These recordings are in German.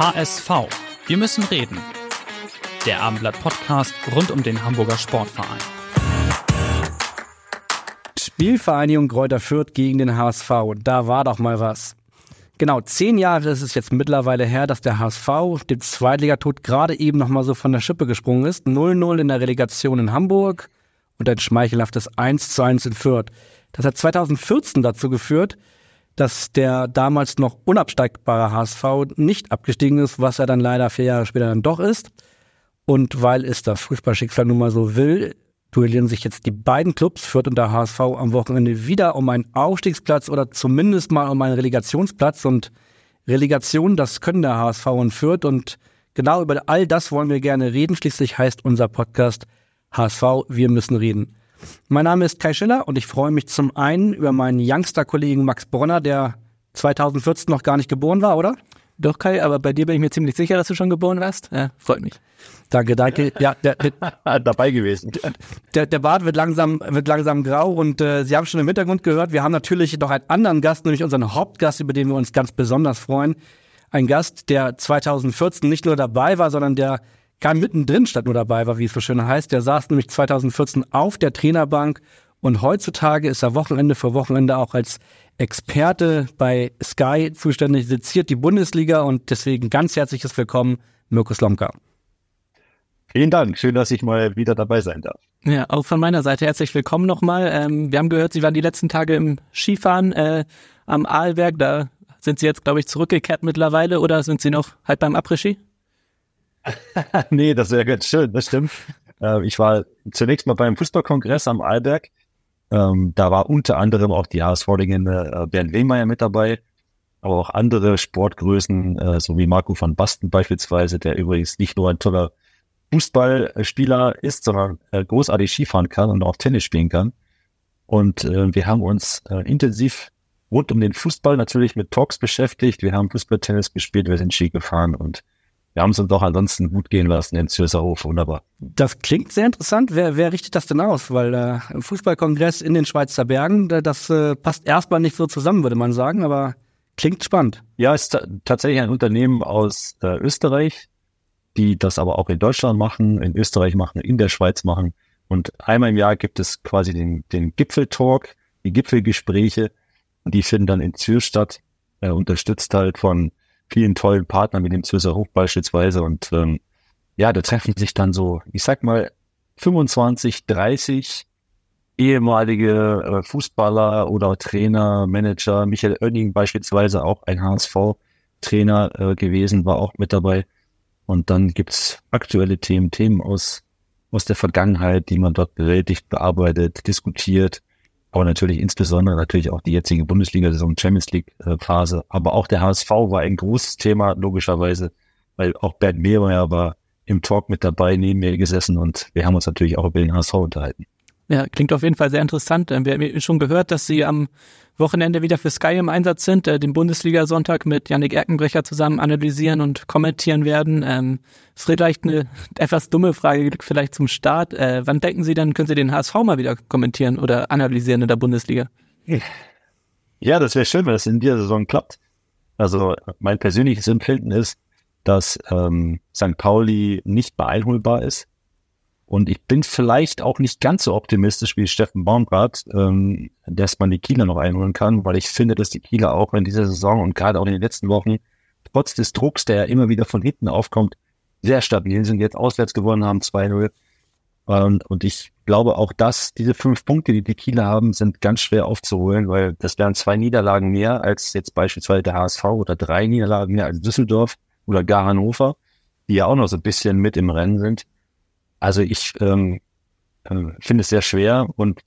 HSV. Wir müssen reden. Der Abendblatt-Podcast rund um den Hamburger Sportverein. Spielvereinigung Kräuter Fürth gegen den HSV. Da war doch mal was. Genau, zehn Jahre ist es jetzt mittlerweile her, dass der HSV dem Zweitligatod gerade eben nochmal so von der Schippe gesprungen ist. 0-0 in der Relegation in Hamburg und ein schmeichelhaftes 1-1 in Fürth. Das hat 2014 dazu geführt, dass der damals noch unabsteigbare HSV nicht abgestiegen ist, was er dann leider vier Jahre später dann doch ist. Und weil es das Fußballschicksal nun mal so will, duellieren sich jetzt die beiden Clubs, Fürth und der HSV, am Wochenende wieder um einen Aufstiegsplatz oder zumindest mal um einen Relegationsplatz. Und Relegation, das können der HSV und Fürth. Und genau über all das wollen wir gerne reden. Schließlich heißt unser Podcast HSV, wir müssen reden. Mein Name ist Kai Schiller und ich freue mich zum einen über meinen Youngster-Kollegen Max Bronner, der 2014 noch gar nicht geboren war, oder? Doch, Kai, aber bei dir bin ich mir ziemlich sicher, dass du schon geboren warst. Ja, freut mich. Danke, danke. Ja, der, der, ah, dabei gewesen. Der, der Bart wird langsam, wird langsam grau und äh, Sie haben schon im Hintergrund gehört, wir haben natürlich noch einen anderen Gast, nämlich unseren Hauptgast, über den wir uns ganz besonders freuen. Ein Gast, der 2014 nicht nur dabei war, sondern der kein mittendrin statt nur dabei war, wie es so schön heißt. Der saß nämlich 2014 auf der Trainerbank und heutzutage ist er Wochenende für Wochenende auch als Experte bei Sky zuständig, seziert die Bundesliga und deswegen ganz herzliches Willkommen, Mirko Slomka. Vielen Dank, schön, dass ich mal wieder dabei sein darf. Ja, auch von meiner Seite herzlich willkommen nochmal. Ähm, wir haben gehört, Sie waren die letzten Tage im Skifahren äh, am Arlberg. Da sind Sie jetzt, glaube ich, zurückgekehrt mittlerweile oder sind Sie noch halt beim Après-Ski? nee, das wäre ganz schön, das stimmt. Äh, ich war zunächst mal beim Fußballkongress am Alberg. Ähm, da war unter anderem auch die HSV-Legende äh, Bernd Wehmeier mit dabei, aber auch andere Sportgrößen, äh, so wie Marco van Basten beispielsweise, der übrigens nicht nur ein toller Fußballspieler ist, sondern äh, großartig Skifahren kann und auch Tennis spielen kann. Und äh, wir haben uns äh, intensiv rund um den Fußball natürlich mit Talks beschäftigt. Wir haben Fußballtennis gespielt, wir sind Ski gefahren und wir haben es uns doch ansonsten gut gehen lassen im Zürcher Hof. Wunderbar. Das klingt sehr interessant. Wer, wer richtet das denn aus? Weil äh, im Fußballkongress in den Schweizer Bergen, das äh, passt erstmal nicht so zusammen, würde man sagen, aber klingt spannend. Ja, ist tatsächlich ein Unternehmen aus äh, Österreich, die das aber auch in Deutschland machen, in Österreich machen, in der Schweiz machen. Und einmal im Jahr gibt es quasi den, den Gipfeltalk, die Gipfelgespräche, die finden dann in Zürich statt, äh, unterstützt halt von vielen tollen Partnern, mit dem Zürcher Hoch beispielsweise. Und ähm, ja, da treffen sich dann so, ich sag mal, 25, 30 ehemalige äh, Fußballer oder Trainer, Manager, Michael Oenning beispielsweise auch ein HSV-Trainer äh, gewesen, war auch mit dabei. Und dann gibt's aktuelle Themen, Themen aus, aus der Vergangenheit, die man dort bewältigt, bearbeitet, diskutiert. Aber natürlich insbesondere natürlich auch die jetzige Bundesliga-Saison, Champions League-Phase. Aber auch der HSV war ein großes Thema, logischerweise, weil auch Bernd Mehrmeier war im Talk mit dabei, neben mir gesessen und wir haben uns natürlich auch über den HSV unterhalten. Ja, klingt auf jeden Fall sehr interessant. Wir haben schon gehört, dass Sie am Wochenende wieder für Sky im Einsatz sind, äh, den Bundesliga-Sonntag mit Yannick Erkenbrecher zusammen analysieren und kommentieren werden. Ähm, ist vielleicht eine etwas dumme Frage, vielleicht zum Start. Äh, wann denken Sie dann, können Sie den HSV mal wieder kommentieren oder analysieren in der Bundesliga? Ja, das wäre schön, wenn das in dieser Saison klappt. Also mein persönliches Empfinden ist, dass ähm, St. Pauli nicht beeinholbar ist. Und ich bin vielleicht auch nicht ganz so optimistisch wie Steffen Baumgart, ähm, dass man die Kieler noch einholen kann, weil ich finde, dass die Kieler auch in dieser Saison und gerade auch in den letzten Wochen, trotz des Drucks, der ja immer wieder von hinten aufkommt, sehr stabil sind, jetzt auswärts gewonnen haben, 2-0. Und, ähm, und ich glaube auch, dass diese fünf Punkte, die die Kieler haben, sind ganz schwer aufzuholen, weil das wären zwei Niederlagen mehr als jetzt beispielsweise der HSV oder drei Niederlagen mehr als Düsseldorf oder gar Hannover, die ja auch noch so ein bisschen mit im Rennen sind. Also ich ähm, ähm, finde es sehr schwer und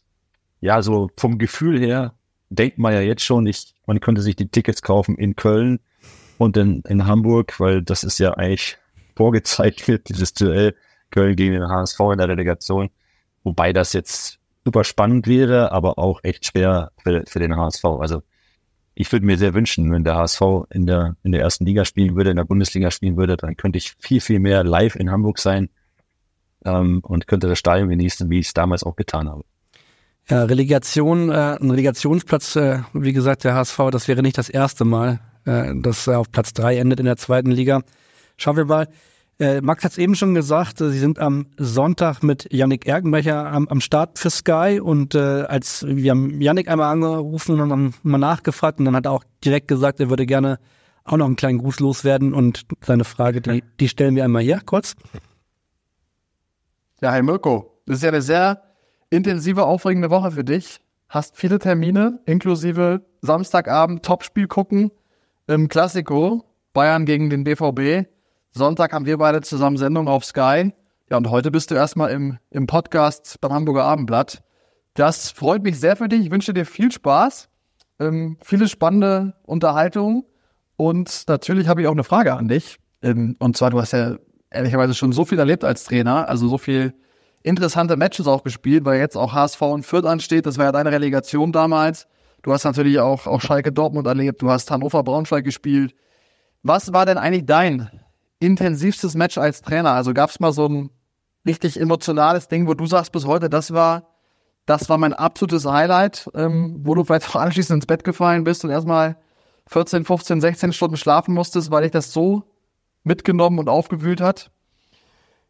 ja, so vom Gefühl her denkt man ja jetzt schon, ich, man könnte sich die Tickets kaufen in Köln und in, in Hamburg, weil das ist ja eigentlich vorgezeigt wird, dieses Duell Köln gegen den HSV in der Delegation. Wobei das jetzt super spannend wäre, aber auch echt schwer für, für den HSV. Also ich würde mir sehr wünschen, wenn der HSV in der, in der ersten Liga spielen würde, in der Bundesliga spielen würde, dann könnte ich viel, viel mehr live in Hamburg sein ähm, und könnte das Stadion genießen, wie ich es damals auch getan habe. Ja, Relegation, äh, ein Relegationsplatz, äh, wie gesagt, der HSV, das wäre nicht das erste Mal, äh, dass er auf Platz 3 endet in der zweiten Liga. Schauen wir mal. Äh, Max hat es eben schon gesagt, äh, Sie sind am Sonntag mit Yannick Ergenbecher am, am Start für Sky und äh, als wir haben Yannick einmal angerufen und haben mal nachgefragt und dann hat er auch direkt gesagt, er würde gerne auch noch einen kleinen Gruß loswerden und seine Frage, die, die stellen wir einmal hier kurz. Ja, hi Mirko. Das ist ja eine sehr intensive, aufregende Woche für dich. Hast viele Termine, inklusive Samstagabend Topspiel gucken im Klassiko, Bayern gegen den BVB. Sonntag haben wir beide zusammen Sendung auf Sky. Ja, und heute bist du erstmal im, im Podcast beim Hamburger Abendblatt. Das freut mich sehr für dich. Ich wünsche dir viel Spaß, ähm, viele spannende Unterhaltungen. Und natürlich habe ich auch eine Frage an dich. Ähm, und zwar, du hast ja ehrlicherweise schon so viel erlebt als Trainer, also so viel interessante Matches auch gespielt, weil jetzt auch HSV und Fürth ansteht. Das war ja deine Relegation damals. Du hast natürlich auch, auch Schalke Dortmund erlebt, du hast Hannover Braunschweig gespielt. Was war denn eigentlich dein intensivstes Match als Trainer? Also gab es mal so ein richtig emotionales Ding, wo du sagst bis heute, das war, das war mein absolutes Highlight, ähm, wo du vielleicht auch anschließend ins Bett gefallen bist und erstmal 14, 15, 16 Stunden schlafen musstest, weil ich das so mitgenommen und aufgewühlt hat.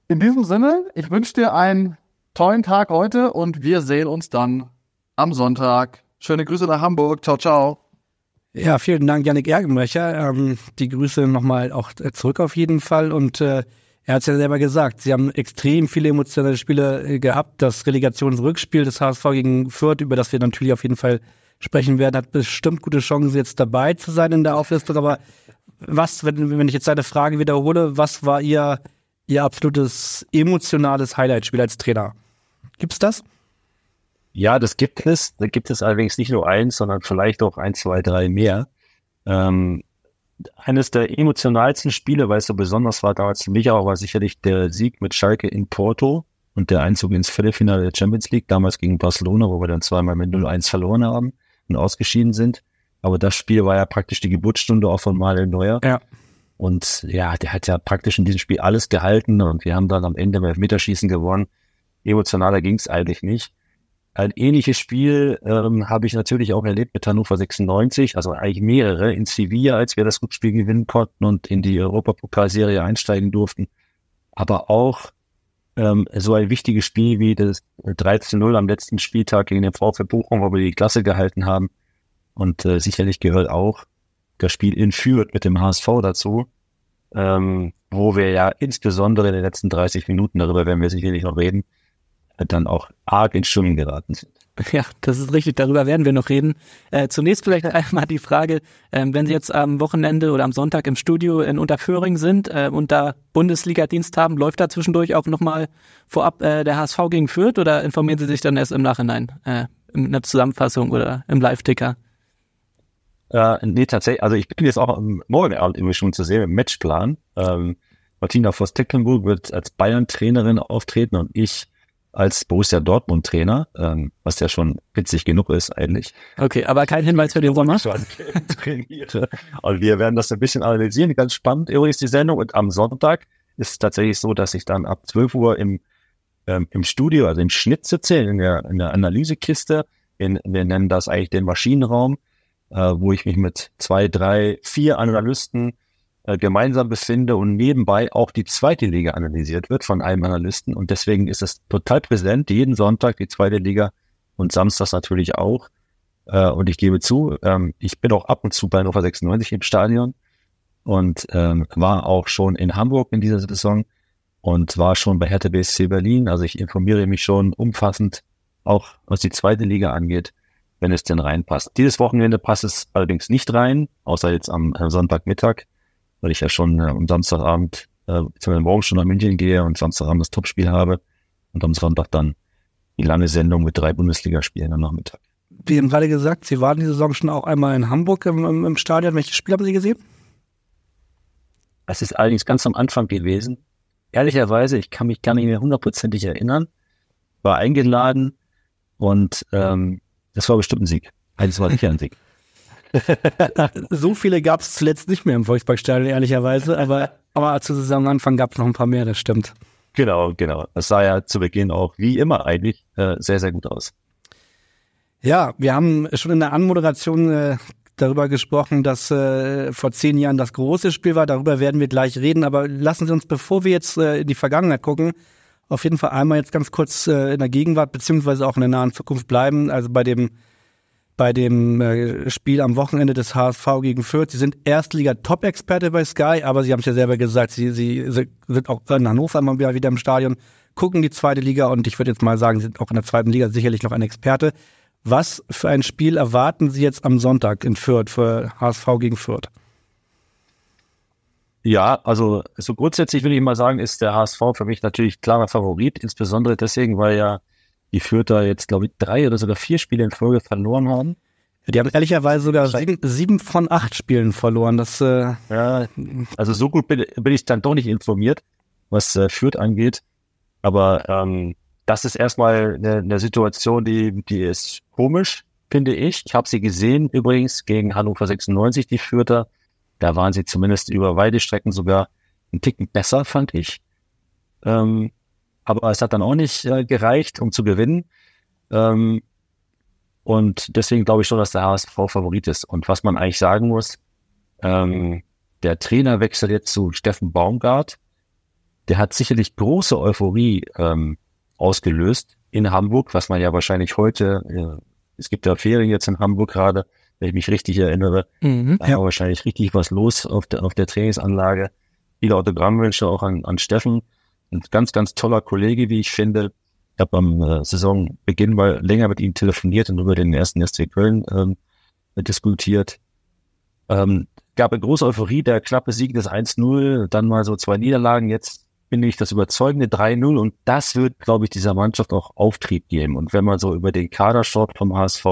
In diesem Sinne, ich wünsche dir einen tollen Tag heute und wir sehen uns dann am Sonntag. Schöne Grüße nach Hamburg. Ciao, ciao. Ja, vielen Dank, Janik Ergenbrecher. Ähm, die Grüße nochmal auch äh, zurück auf jeden Fall. Und äh, er hat es ja selber gesagt, sie haben extrem viele emotionale Spiele äh, gehabt. Das Relegationsrückspiel des HSV gegen Fürth, über das wir natürlich auf jeden Fall sprechen werden, hat bestimmt gute Chancen, jetzt dabei zu sein in der Auflistung. Aber was, wenn, wenn ich jetzt deine Frage wiederhole, was war Ihr, Ihr absolutes emotionales Highlight-Spiel als Trainer? Gibt's das? Ja, das gibt es. Da gibt es allerdings nicht nur eins, sondern vielleicht auch ein, zwei, drei mehr. Ähm, eines der emotionalsten Spiele, weil es so besonders war damals für mich auch, war sicherlich der Sieg mit Schalke in Porto und der Einzug ins Viertelfinale der Champions League, damals gegen Barcelona, wo wir dann zweimal mit 0-1 verloren haben und ausgeschieden sind. Aber das Spiel war ja praktisch die Geburtsstunde auch von Manuel Neuer. Ja. Und ja, der hat ja praktisch in diesem Spiel alles gehalten und wir haben dann am Ende beim Elfmeterschießen gewonnen. Emotionaler ging es eigentlich nicht. Ein ähnliches Spiel ähm, habe ich natürlich auch erlebt mit Hannover 96, also eigentlich mehrere in Sevilla, als wir das Rückspiel gewinnen konnten und in die Europapokalserie einsteigen durften. Aber auch ähm, so ein wichtiges Spiel wie das 13-0 am letzten Spieltag gegen den VfB Bochum, wo wir die Klasse gehalten haben. Und äh, sicherlich gehört auch das Spiel in Fürth mit dem HSV dazu, ähm, wo wir ja insbesondere in den letzten 30 Minuten, darüber werden wir sicherlich noch reden, äh, dann auch arg ins Schwimmen geraten sind. Ja, das ist richtig. Darüber werden wir noch reden. Äh, zunächst vielleicht einmal die Frage, äh, wenn Sie jetzt am Wochenende oder am Sonntag im Studio in Unterföhring sind äh, und da Bundesliga-Dienst haben, läuft da zwischendurch auch nochmal vorab äh, der HSV gegen Fürth oder informieren Sie sich dann erst im Nachhinein äh, in der Zusammenfassung oder im Live-Ticker? Äh, nee, tatsächlich. Also ich bin jetzt auch morgen Abend irgendwie schon zu sehen im Matchplan. Ähm, Martina Voss-Tecklenburg wird als Bayern-Trainerin auftreten und ich als Borussia Dortmund-Trainer, ähm, was ja schon witzig genug ist eigentlich. Okay, aber kein Hinweis für den Sommer. und wir werden das ein bisschen analysieren. Ganz spannend übrigens die Sendung. Und am Sonntag ist es tatsächlich so, dass ich dann ab 12 Uhr im, ähm, im Studio, also im Schnitt sitze, in der, in der Analysekiste. In, wir nennen das eigentlich den Maschinenraum. Äh, wo ich mich mit zwei, drei, vier Analysten äh, gemeinsam befinde und nebenbei auch die zweite Liga analysiert wird von einem Analysten. Und deswegen ist es total präsent, jeden Sonntag die zweite Liga und samstags natürlich auch. Äh, und ich gebe zu, ähm, ich bin auch ab und zu bei Hannover 96 im Stadion und ähm, war auch schon in Hamburg in dieser Saison und war schon bei Hertha BSC Berlin. Also ich informiere mich schon umfassend, auch was die zweite Liga angeht wenn es denn reinpasst. Dieses Wochenende passt es allerdings nicht rein, außer jetzt am äh, Sonntagmittag, weil ich ja schon äh, am Samstagabend, äh, beziehungsweise morgen schon nach München gehe und Samstagabend das Topspiel habe und am Sonntag dann die lange Sendung mit drei Bundesligaspielen am Nachmittag. Wie eben gerade gesagt, Sie waren diese Saison schon auch einmal in Hamburg im, im, im Stadion. Welches Spiel haben Sie gesehen? Es ist allerdings ganz am Anfang gewesen. Ehrlicherweise, ich kann mich gar nicht mehr hundertprozentig erinnern. War eingeladen und ähm, das war bestimmt ein Sieg. Eines war sicher ein Sieg. so viele gab es zuletzt nicht mehr im Wolfsbergstadion, ehrlicherweise, aber, aber zu Anfang gab es noch ein paar mehr, das stimmt. Genau, genau. Das sah ja zu Beginn auch wie immer eigentlich äh, sehr, sehr gut aus. Ja, wir haben schon in der Anmoderation äh, darüber gesprochen, dass äh, vor zehn Jahren das große Spiel war. Darüber werden wir gleich reden. Aber lassen Sie uns, bevor wir jetzt äh, in die Vergangenheit gucken, auf jeden Fall einmal jetzt ganz kurz äh, in der Gegenwart beziehungsweise auch in der nahen Zukunft bleiben. Also bei dem bei dem äh, Spiel am Wochenende des HSV gegen Fürth. Sie sind Erstliga-Top-Experte bei Sky, aber Sie haben es ja selber gesagt, Sie, Sie sind auch in Hannover mal wieder im Stadion, gucken die zweite Liga und ich würde jetzt mal sagen, Sie sind auch in der zweiten Liga sicherlich noch ein Experte. Was für ein Spiel erwarten Sie jetzt am Sonntag in Fürth für HSV gegen Fürth? Ja, also so grundsätzlich würde ich mal sagen, ist der HSV für mich natürlich klarer Favorit, insbesondere deswegen, weil ja die Fürther jetzt, glaube ich, drei oder sogar vier Spiele in Folge verloren haben. Die haben ehrlicherweise sogar sieben, sieben von acht Spielen verloren. Das, äh ja, also so gut bin, bin ich dann doch nicht informiert, was äh, Fürth angeht. Aber ähm, das ist erstmal eine, eine Situation, die, die ist komisch, finde ich. Ich habe sie gesehen übrigens gegen Hannover 96, die Fürther. Da waren sie zumindest über weite Strecken sogar ein Ticken besser, fand ich. Ähm, aber es hat dann auch nicht äh, gereicht, um zu gewinnen. Ähm, und deswegen glaube ich schon, dass der HSV Favorit ist. Und was man eigentlich sagen muss, ähm, der Trainer wechselt jetzt zu Steffen Baumgart. Der hat sicherlich große Euphorie ähm, ausgelöst in Hamburg, was man ja wahrscheinlich heute, äh, es gibt ja Ferien jetzt in Hamburg gerade, wenn ich mich richtig erinnere. Mhm, da ja. war wahrscheinlich richtig was los auf der, auf der Trainingsanlage. Viele Autogrammwünsche auch an, an Steffen. Ein ganz, ganz toller Kollege, wie ich finde. Ich habe am äh, Saisonbeginn mal länger mit ihm telefoniert und über den ersten SC Köln ähm, diskutiert. Ähm, gab eine große Euphorie, der knappe Sieg des 1-0, dann mal so zwei Niederlagen. Jetzt bin ich das überzeugende 3-0 und das wird, glaube ich, dieser Mannschaft auch Auftrieb geben. Und wenn man so über den Kader schaut vom HSV,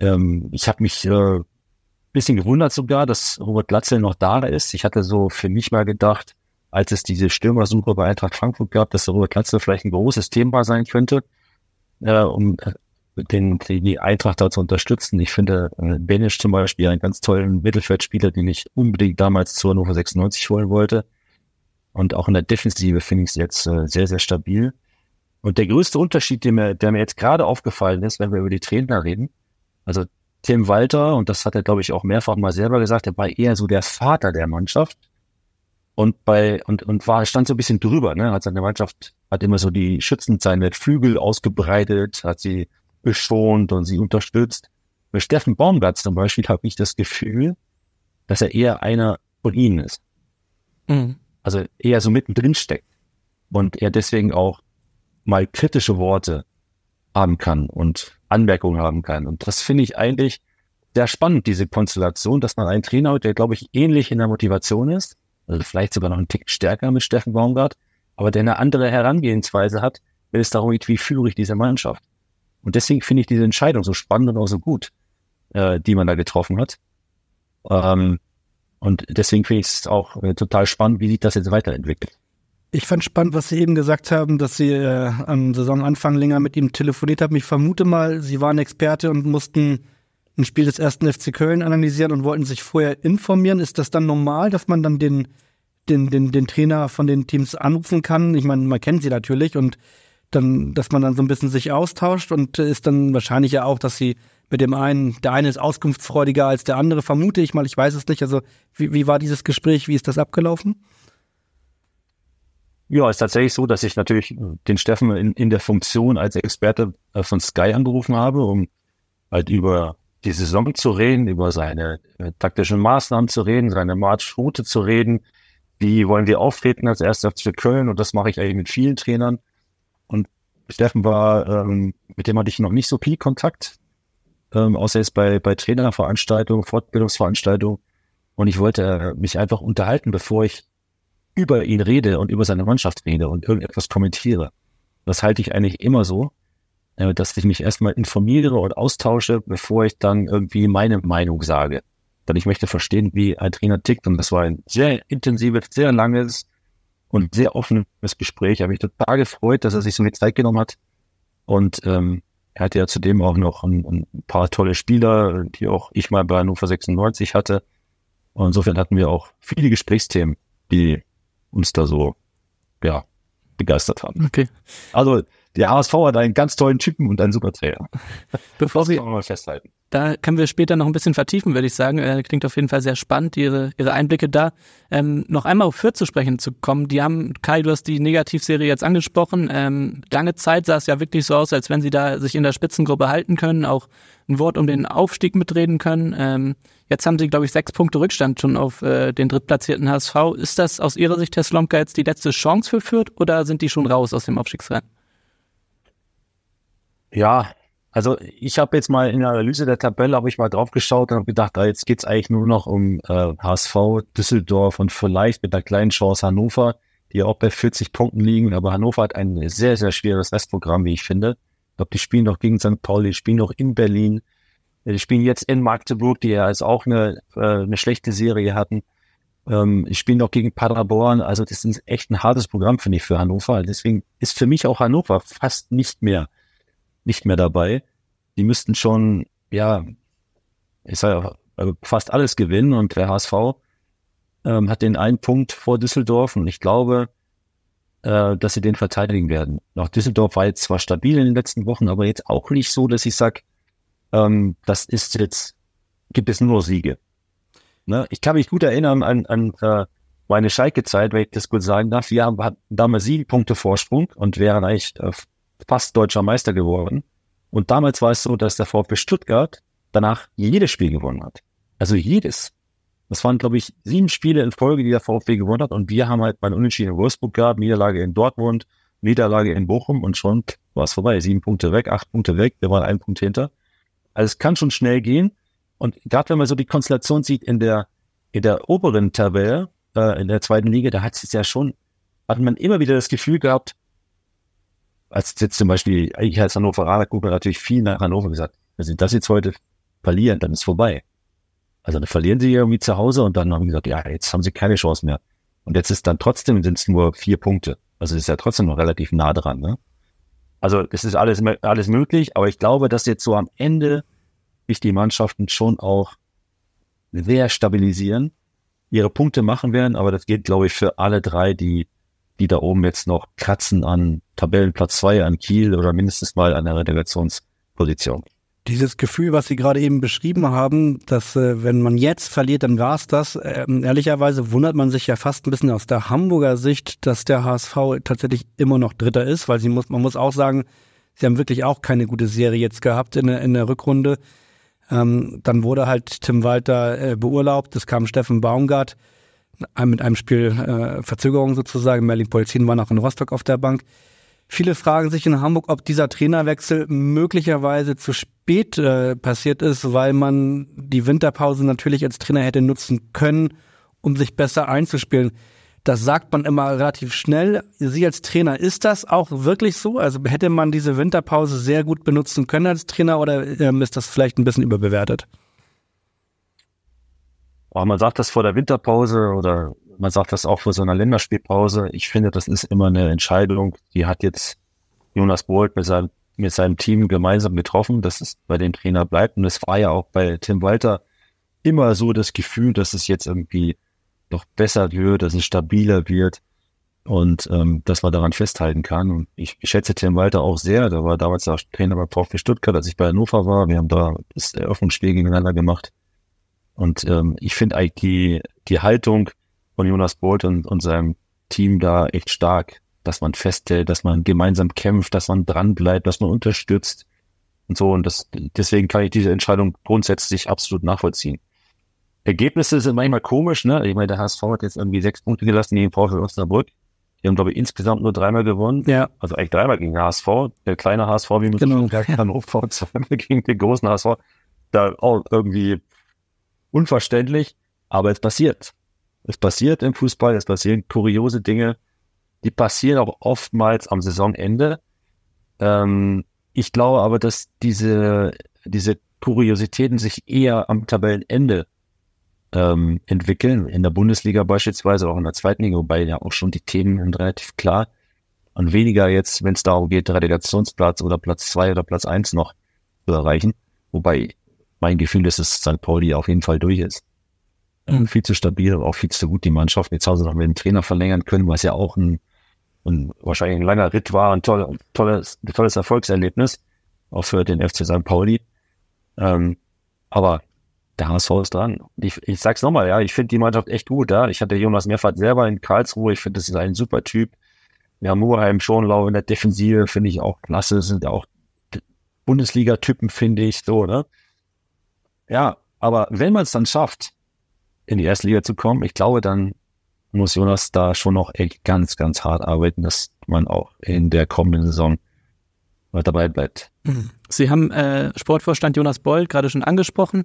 ähm, ich habe mich äh, bisschen gewundert sogar, dass Robert Glatzel noch da ist. Ich hatte so für mich mal gedacht, als es diese Stürmersuche bei Eintracht Frankfurt gab, dass Robert Glatzel vielleicht ein großes Thema sein könnte, äh, um äh, den, die Eintracht da zu unterstützen. Ich finde äh, Benisch zum Beispiel einen ganz tollen Mittelfeldspieler, den ich unbedingt damals zur Hannover 96 holen wollte. Und auch in der Defensive finde ich es jetzt äh, sehr, sehr stabil. Und der größte Unterschied, der mir, der mir jetzt gerade aufgefallen ist, wenn wir über die Trainer reden, also Tim Walter, und das hat er, glaube ich, auch mehrfach mal selber gesagt, er war eher so der Vater der Mannschaft und bei und und war stand so ein bisschen drüber, ne? Hat seine Mannschaft hat immer so die schützend seine Flügel ausgebreitet, hat sie beschont und sie unterstützt. Mit Steffen Baumgart zum Beispiel habe ich das Gefühl, dass er eher einer von ihnen ist. Mhm. Also eher so mittendrin steckt und er deswegen auch mal kritische Worte haben kann und Anmerkungen haben kann. Und das finde ich eigentlich sehr spannend, diese Konstellation, dass man einen Trainer hat, der, glaube ich, ähnlich in der Motivation ist, also vielleicht sogar noch einen Tick stärker mit Steffen Baumgart, aber der eine andere Herangehensweise hat, wenn es darum geht, wie führe ich diese Mannschaft. Und deswegen finde ich diese Entscheidung so spannend und auch so gut, äh, die man da getroffen hat. Ähm, und deswegen finde ich es auch äh, total spannend, wie sich das jetzt weiterentwickelt. Ich fand spannend, was Sie eben gesagt haben, dass Sie äh, am Saisonanfang länger mit ihm telefoniert haben. Ich vermute mal, Sie waren Experte und mussten ein Spiel des ersten FC Köln analysieren und wollten sich vorher informieren. Ist das dann normal, dass man dann den, den, den, den Trainer von den Teams anrufen kann? Ich meine, man kennt sie natürlich und dann, dass man dann so ein bisschen sich austauscht und äh, ist dann wahrscheinlich ja auch, dass sie mit dem einen, der eine ist auskunftsfreudiger als der andere, vermute ich mal, ich weiß es nicht. Also wie, wie war dieses Gespräch, wie ist das abgelaufen? Ja, ist tatsächlich so, dass ich natürlich den Steffen in, in der Funktion als Experte äh, von Sky angerufen habe, um halt über die Saison zu reden, über seine äh, taktischen Maßnahmen zu reden, seine Marschroute zu reden. Wie wollen wir auftreten als erster FC Köln? Und das mache ich eigentlich mit vielen Trainern. Und Steffen war, ähm, mit dem hatte ich noch nicht so viel Kontakt, ähm, außer jetzt bei, bei Trainerveranstaltungen, Fortbildungsveranstaltungen. Und ich wollte äh, mich einfach unterhalten, bevor ich über ihn rede und über seine Mannschaft rede und irgendetwas kommentiere. Das halte ich eigentlich immer so, äh, dass ich mich erstmal informiere und austausche, bevor ich dann irgendwie meine Meinung sage. Denn ich möchte verstehen, wie ein Trainer tickt. Und das war ein sehr intensives, sehr langes und sehr offenes Gespräch. Ich habe mich total gefreut, dass er sich so viel Zeit genommen hat. Und ähm, er hatte ja zudem auch noch ein, ein paar tolle Spieler, die auch ich mal bei Hannover 96 hatte. Und insofern hatten wir auch viele Gesprächsthemen, die uns da so, ja, begeistert haben. Okay. Also, der HSV hat einen ganz tollen Typen und einen super Trainer. Bevor wir, festhalten. Da können wir später noch ein bisschen vertiefen, würde ich sagen. Äh, klingt auf jeden Fall sehr spannend, Ihre, Ihre Einblicke da. Ähm, noch einmal auf Fürth zu sprechen zu kommen. Die haben, Kai, du hast die Negativserie jetzt angesprochen. Ähm, lange Zeit sah es ja wirklich so aus, als wenn sie da sich in der Spitzengruppe halten können, auch ein Wort um den Aufstieg mitreden können. Ähm, jetzt haben sie, glaube ich, sechs Punkte Rückstand schon auf äh, den drittplatzierten HSV. Ist das aus Ihrer Sicht, Herr Slomka, jetzt die letzte Chance für Fürth oder sind die schon raus aus dem Aufstiegsrennen? Ja, also ich habe jetzt mal in der Analyse der Tabelle, habe ich mal drauf geschaut und habe gedacht, ah, jetzt geht's eigentlich nur noch um äh, HSV, Düsseldorf und vielleicht mit einer kleinen Chance Hannover, die auch bei 40 Punkten liegen. Aber Hannover hat ein sehr, sehr schweres Restprogramm, wie ich finde. Ich glaube, die spielen noch gegen St. Pauli, die spielen noch in Berlin. Äh, die spielen jetzt in Magdeburg, die ja als auch eine, äh, eine schlechte Serie hatten. Ähm, spielen noch gegen Paderborn. Also das ist echt ein hartes Programm, finde ich, für Hannover. Deswegen ist für mich auch Hannover fast nicht mehr nicht mehr dabei. Die müssten schon, ja, ich sage also fast alles gewinnen und der HSV ähm, hat den einen Punkt vor Düsseldorf und ich glaube, äh, dass sie den verteidigen werden. Auch Düsseldorf war jetzt zwar stabil in den letzten Wochen, aber jetzt auch nicht so, dass ich sage, ähm, das ist jetzt, gibt es nur Siege. Ne? Ich kann mich gut erinnern an, an äh, meine Schalke-Zeit, wenn ich das gut sagen darf. Wir haben, hatten damals sieben Punkte Vorsprung und wären eigentlich äh, fast deutscher Meister geworden. Und damals war es so, dass der VfB Stuttgart danach jedes Spiel gewonnen hat. Also jedes. Das waren, glaube ich, sieben Spiele in Folge, die der VfB gewonnen hat. Und wir haben halt mal Unentschieden in Wolfsburg gehabt, Niederlage in Dortmund, Niederlage in Bochum und schon war es vorbei. Sieben Punkte weg, acht Punkte weg, wir waren einen Punkt hinter. Also es kann schon schnell gehen. Und gerade wenn man so die Konstellation sieht in der, in der oberen Tabelle, äh, in der zweiten Liga, da hat es ja schon, hat man immer wieder das Gefühl gehabt, als jetzt zum Beispiel, ich als Hannoveraner gucke natürlich viel nach Hannover gesagt, wenn sie das jetzt heute verlieren, dann ist vorbei. Also dann verlieren sie irgendwie zu Hause und dann haben sie gesagt, ja, jetzt haben sie keine Chance mehr. Und jetzt ist dann trotzdem sind es nur vier Punkte. Also es ist ja trotzdem noch relativ nah dran. Ne? Also es ist alles, alles möglich, aber ich glaube, dass jetzt so am Ende sich die Mannschaften schon auch sehr stabilisieren, ihre Punkte machen werden, aber das geht, glaube ich, für alle drei, die die da oben jetzt noch kratzen an Tabellenplatz 2 an Kiel oder mindestens mal an der Relegationsposition. Dieses Gefühl, was Sie gerade eben beschrieben haben, dass äh, wenn man jetzt verliert, dann war es das. Äh, ehrlicherweise wundert man sich ja fast ein bisschen aus der Hamburger Sicht, dass der HSV tatsächlich immer noch Dritter ist, weil sie muss, man muss auch sagen, sie haben wirklich auch keine gute Serie jetzt gehabt in, der, in der Rückrunde. Ähm, dann wurde halt Tim Walter äh, beurlaubt, es kam Steffen Baumgart mit einem Spiel äh, Verzögerung sozusagen. Merlin Polzin war noch in Rostock auf der Bank. Viele fragen sich in Hamburg, ob dieser Trainerwechsel möglicherweise zu spät äh, passiert ist, weil man die Winterpause natürlich als Trainer hätte nutzen können, um sich besser einzuspielen. Das sagt man immer relativ schnell. Sie als Trainer, ist das auch wirklich so? Also hätte man diese Winterpause sehr gut benutzen können als Trainer oder ähm, ist das vielleicht ein bisschen überbewertet? oh, man sagt das vor der Winterpause oder man sagt das auch vor so einer Länderspielpause. Ich finde, das ist immer eine Entscheidung, die hat jetzt Jonas Bolt mit seinem, mit seinem Team gemeinsam getroffen, dass es bei dem Trainer bleibt. Und es war ja auch bei Tim Walter immer so das Gefühl, dass es jetzt irgendwie noch besser wird, dass es stabiler wird und ähm, dass man daran festhalten kann. Und ich, ich schätze Tim Walter auch sehr. Da war damals auch Trainer bei VfB Stuttgart, als ich bei Hannover war. Wir haben da das Eröffnungsspiel gegeneinander gemacht. Und ähm, ich finde eigentlich die, die Haltung von Jonas Bolt und, und seinem Team da echt stark, dass man festhält, dass man gemeinsam kämpft, dass man dranbleibt, dass man unterstützt und so. Und das, deswegen kann ich diese Entscheidung grundsätzlich absolut nachvollziehen. Ergebnisse sind manchmal komisch, ne? Ich meine, der HSV hat jetzt irgendwie sechs Punkte gelassen gegen VfL Osnabrück. Die haben, glaube ich, insgesamt nur dreimal gewonnen. Ja. Also eigentlich dreimal gegen HSV. Der kleine HSV, wie man genau. sagen kann, ja. gegen den großen HSV. Da auch irgendwie Unverständlich, aber es passiert. Es passiert im Fußball, es passieren kuriose Dinge, die passieren auch oftmals am Saisonende. Ähm, ich glaube aber, dass diese, diese Kuriositäten sich eher am Tabellenende ähm, entwickeln. In der Bundesliga beispielsweise, auch in der zweiten Liga, wobei ja auch schon die Themen relativ klar und weniger jetzt, wenn es darum geht, Relegationsplatz oder Platz zwei oder Platz eins noch zu erreichen. Wobei mein Gefühl ist, dass St. Pauli auf jeden Fall durch ist. Mhm. Viel zu stabil, aber auch viel zu gut die Mannschaft. Jetzt haben sie noch mit dem Trainer verlängern können, was ja auch ein, ein wahrscheinlich ein langer Ritt war, ein, toll, tolles, ein tolles Erfolgserlebnis, auch für den FC St. Pauli. Ähm, aber der HSV ist dran. Ich, ich sag's nochmal, ja, ich finde die Mannschaft echt gut. Ja. Ich hatte Jonas Mehrfahrt selber in Karlsruhe. Ich finde, das ist ein super Typ. Wir haben Murheim, Schonlau in der Defensive, finde ich auch klasse. Sind ja auch Bundesliga-Typen, finde ich, so, ne? Ja, aber wenn man es dann schafft, in die erste Liga zu kommen, ich glaube, dann muss Jonas da schon noch echt ganz, ganz hart arbeiten, dass man auch in der kommenden Saison dabei bleibt. Mhm. Sie haben äh, Sportvorstand Jonas Bold gerade schon angesprochen.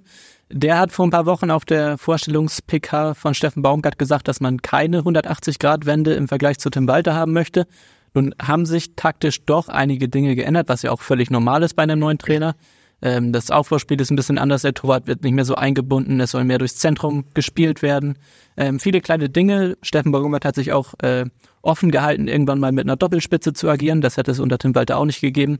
Der hat vor ein paar Wochen auf der Vorstellungs-PK von Steffen Baumgart gesagt, dass man keine 180-Grad-Wende im Vergleich zu Tim Walter haben möchte. Nun haben sich taktisch doch einige Dinge geändert, was ja auch völlig normal ist bei einem neuen Trainer. Ähm, das Aufbauspiel ist ein bisschen anders. Der Torwart wird nicht mehr so eingebunden. Es soll mehr durchs Zentrum gespielt werden. Ähm, viele kleine Dinge. Steffen Baumgart hat sich auch äh, offen gehalten, irgendwann mal mit einer Doppelspitze zu agieren. Das hätte es unter Tim Walter auch nicht gegeben.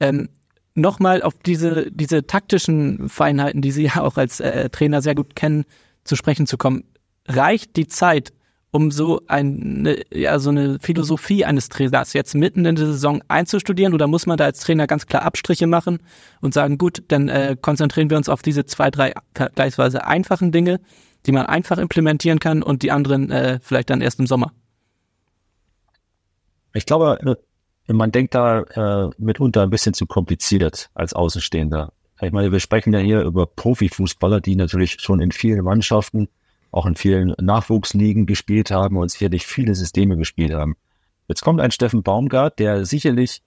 Ähm, Nochmal auf diese, diese taktischen Feinheiten, die Sie ja auch als äh, Trainer sehr gut kennen, zu sprechen zu kommen. Reicht die Zeit um so eine, ja, so eine Philosophie eines Trainers jetzt mitten in der Saison einzustudieren oder muss man da als Trainer ganz klar Abstriche machen und sagen, gut, dann äh, konzentrieren wir uns auf diese zwei, drei vergleichsweise einfachen Dinge, die man einfach implementieren kann und die anderen äh, vielleicht dann erst im Sommer? Ich glaube, äh, man denkt da äh, mitunter ein bisschen zu kompliziert als Außenstehender. Ich meine, wir sprechen ja hier über Profifußballer, die natürlich schon in vielen Mannschaften auch in vielen Nachwuchsligen gespielt haben und sicherlich viele Systeme gespielt haben. Jetzt kommt ein Steffen Baumgart, der sicherlich,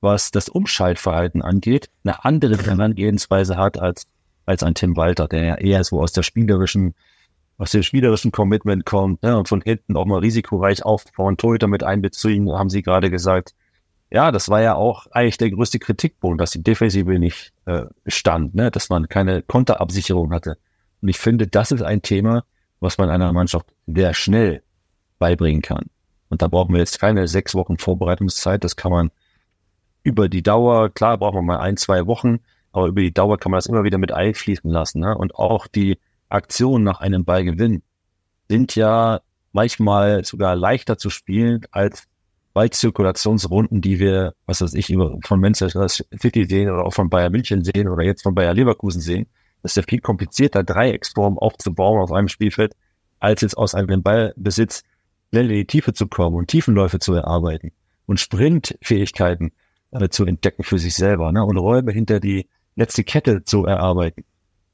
was das Umschaltverhalten angeht, eine andere Herangehensweise hat als, als ein Tim Walter, der ja eher so aus der spielerischen, aus dem spielerischen Commitment kommt ne, und von hinten auch mal risikoreich aufbauen, Torhüter mit einbeziehen, haben sie gerade gesagt. Ja, das war ja auch eigentlich der größte Kritikpunkt, dass die Defensive nicht äh, stand, ne, dass man keine Konterabsicherung hatte. Und ich finde, das ist ein Thema, was man einer Mannschaft sehr schnell beibringen kann. Und da brauchen wir jetzt keine sechs Wochen Vorbereitungszeit. Das kann man über die Dauer, klar braucht man mal ein, zwei Wochen, aber über die Dauer kann man das immer wieder mit einfließen lassen. Ne? Und auch die Aktionen nach einem Ballgewinn sind ja manchmal sogar leichter zu spielen als Ballzirkulationsrunden, die wir, was weiß ich, von Manchester City sehen oder auch von Bayern München sehen oder jetzt von Bayern Leverkusen sehen, das ist ja viel komplizierter, Dreiecksform aufzubauen auf einem Spielfeld, als jetzt aus einem Ballbesitz schnell in die Tiefe zu kommen und Tiefenläufe zu erarbeiten und Sprintfähigkeiten äh, zu entdecken für sich selber ne? und Räume hinter die letzte Kette zu erarbeiten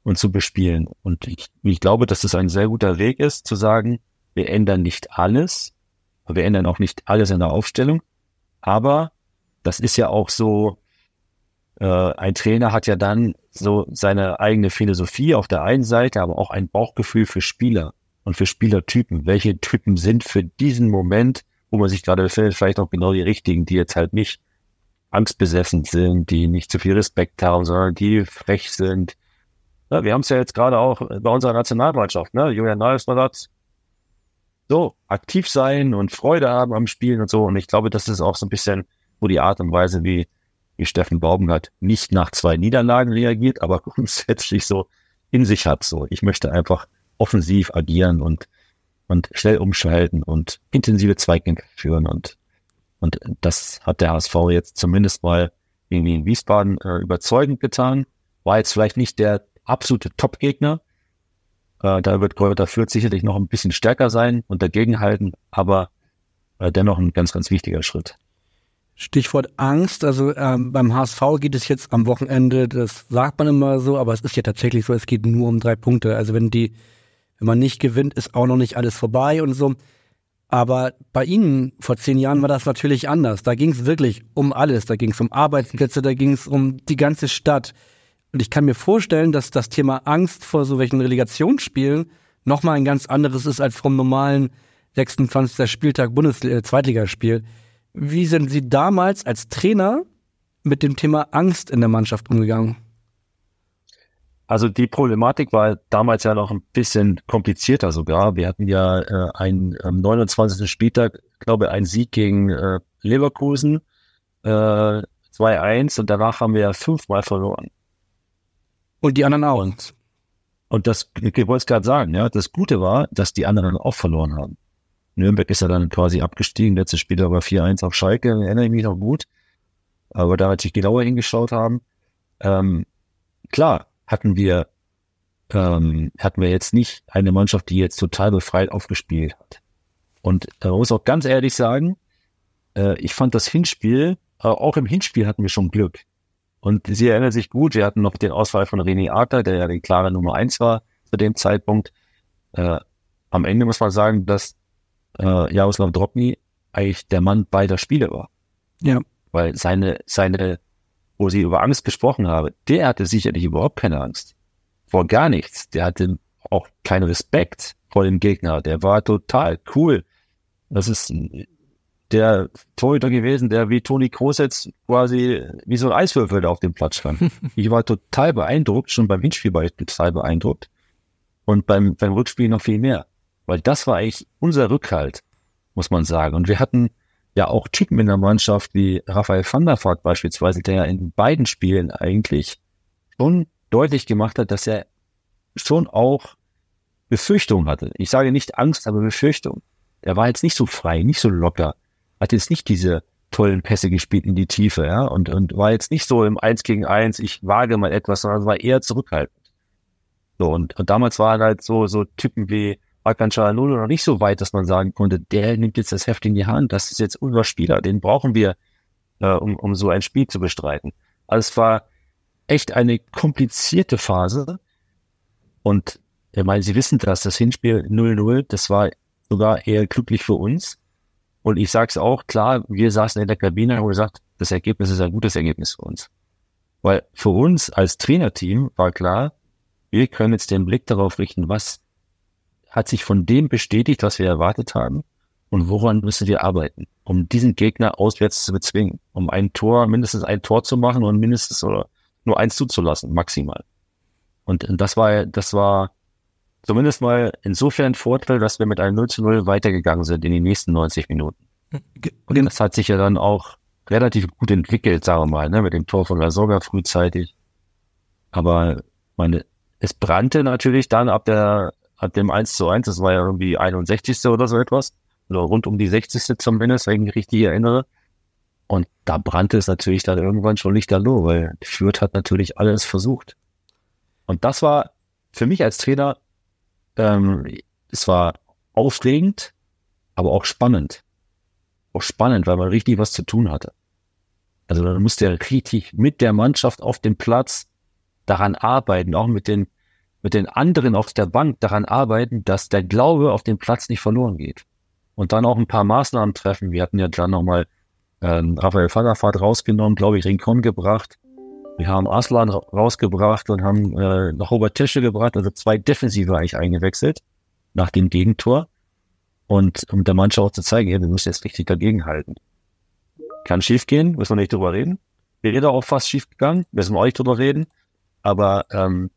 und zu bespielen. Und ich, ich glaube, dass das ein sehr guter Weg ist, zu sagen, wir ändern nicht alles, wir ändern auch nicht alles in der Aufstellung, aber das ist ja auch so äh, ein Trainer hat ja dann so seine eigene Philosophie auf der einen Seite, aber auch ein Bauchgefühl für Spieler und für Spielertypen. Welche Typen sind für diesen Moment, wo man sich gerade befindet, vielleicht auch genau die richtigen, die jetzt halt nicht angstbesessen sind, die nicht zu viel Respekt haben, sondern die frech sind. Ja, wir haben es ja jetzt gerade auch bei unserer Nationalmannschaft, ne? Julian hat so aktiv sein und Freude haben am Spielen und so. Und ich glaube, das ist auch so ein bisschen wo die Art und Weise, wie wie Steffen Baumgart nicht nach zwei Niederlagen reagiert, aber grundsätzlich so in sich hat. So, ich möchte einfach offensiv agieren und, und schnell umschalten und intensive Zweikämpfe führen und, und das hat der HSV jetzt zumindest mal irgendwie in Wiesbaden äh, überzeugend getan. War jetzt vielleicht nicht der absolute Top-Gegner. Äh, da wird Kräuter Fürth sicherlich noch ein bisschen stärker sein und dagegenhalten, aber äh, dennoch ein ganz, ganz wichtiger Schritt. Stichwort Angst. Also ähm, beim HSV geht es jetzt am Wochenende, das sagt man immer so, aber es ist ja tatsächlich so, es geht nur um drei Punkte. Also wenn die, wenn man nicht gewinnt, ist auch noch nicht alles vorbei und so. Aber bei Ihnen vor zehn Jahren war das natürlich anders. Da ging es wirklich um alles. Da ging es um Arbeitsplätze, da ging es um die ganze Stadt. Und ich kann mir vorstellen, dass das Thema Angst vor so welchen Relegationsspielen nochmal ein ganz anderes ist als vom normalen 26. Spieltag Bundes äh, Zweitligaspiel. Wie sind Sie damals als Trainer mit dem Thema Angst in der Mannschaft umgegangen? Also die Problematik war damals ja noch ein bisschen komplizierter sogar. Wir hatten ja äh, einen, am 29. Spieltag, glaube ich, einen Sieg gegen äh, Leverkusen, äh, 2-1 und danach haben wir ja fünfmal verloren. Und die anderen auch. Und, und das, ich wollte es gerade sagen, ja, das Gute war, dass die anderen auch verloren haben. Nürnberg ist ja dann quasi abgestiegen. Letztes Spiel war 4-1 auf Schalke, erinnere ich mich noch gut. Aber da hatte ich genauer hingeschaut haben. Ähm, klar, hatten wir, ähm, hatten wir jetzt nicht eine Mannschaft, die jetzt total befreit aufgespielt hat. Und da man muss auch ganz ehrlich sagen, äh, ich fand das Hinspiel, äh, auch im Hinspiel hatten wir schon Glück. Und sie erinnert sich gut, wir hatten noch den Ausfall von René Arter, der ja die klare Nummer eins war zu dem Zeitpunkt. Äh, am Ende muss man sagen, dass äh, Jaroslav Drobny eigentlich der Mann beider Spiele war. Ja. Weil seine, seine, wo sie über Angst gesprochen habe, der hatte sicherlich überhaupt keine Angst. Vor gar nichts. Der hatte auch keinen Respekt vor dem Gegner. Der war total cool. Das ist der Torhüter gewesen, der wie Toni Kroos jetzt quasi wie so ein Eiswürfel auf dem Platz stand. ich war total beeindruckt, schon beim Hinspiel war ich total beeindruckt. Und beim, beim Rückspiel noch viel mehr. Weil das war eigentlich unser Rückhalt, muss man sagen. Und wir hatten ja auch Typen in der Mannschaft, wie Raphael van der Vaart beispielsweise, der ja in beiden Spielen eigentlich schon deutlich gemacht hat, dass er schon auch Befürchtungen hatte. Ich sage nicht Angst, aber Befürchtung. Er war jetzt nicht so frei, nicht so locker, hat jetzt nicht diese tollen Pässe gespielt in die Tiefe, ja, und, und war jetzt nicht so im Eins gegen Eins, ich wage mal etwas, sondern war eher zurückhaltend. So, und, und damals waren halt so, so Typen wie Hakan Çalhanoğlu noch nicht so weit, dass man sagen konnte, der nimmt jetzt das Heft in die Hand, das ist jetzt unser Spieler, den brauchen wir, äh, um, um so ein Spiel zu bestreiten. Also es war echt eine komplizierte Phase und ich meine, Sie wissen das, das Hinspiel 0-0, das war sogar eher glücklich für uns. Und ich sage es auch, klar, wir saßen in der Kabine und haben gesagt, das Ergebnis ist ein gutes Ergebnis für uns. Weil für uns als Trainerteam war klar, wir können jetzt den Blick darauf richten, was hat sich von dem bestätigt, was wir erwartet haben. Und woran müssen wir arbeiten, um diesen Gegner auswärts zu bezwingen, um ein Tor, mindestens ein Tor zu machen und mindestens oder nur eins zuzulassen, maximal. Und das war, das war zumindest mal insofern Vorteil, dass wir mit einem 0 zu 0 weitergegangen sind in den nächsten 90 Minuten. Und das hat sich ja dann auch relativ gut entwickelt, sagen wir mal, ne, mit dem Tor von Lasorga frühzeitig. Aber meine, es brannte natürlich dann ab der hat dem 1 zu 1, das war ja irgendwie 61. oder so etwas, oder also rund um die 60. zumindest, wenn ich mich richtig erinnere. Und da brannte es natürlich dann irgendwann schon lichterloh, weil Fürth hat natürlich alles versucht. Und das war für mich als Trainer, ähm, es war aufregend, aber auch spannend. Auch spannend, weil man richtig was zu tun hatte. Also da musste er richtig mit der Mannschaft auf dem Platz daran arbeiten, auch mit den mit den anderen auf der Bank daran arbeiten, dass der Glaube auf dem Platz nicht verloren geht. Und dann auch ein paar Maßnahmen treffen. Wir hatten ja dann nochmal ähm, Raphael Fagerfahrt rausgenommen, glaube ich, Rincon gebracht. Wir haben Aslan rausgebracht und haben äh, noch Robert Tische gebracht, also zwei Defensive eigentlich eingewechselt nach dem Gegentor. Und um der Mannschaft auch zu zeigen, ja, wir müssen jetzt richtig dagegen halten. Kann schiefgehen, müssen wir nicht drüber reden. Wäre da auch fast schief gegangen, müssen wir auch nicht drüber reden. Aber ähm,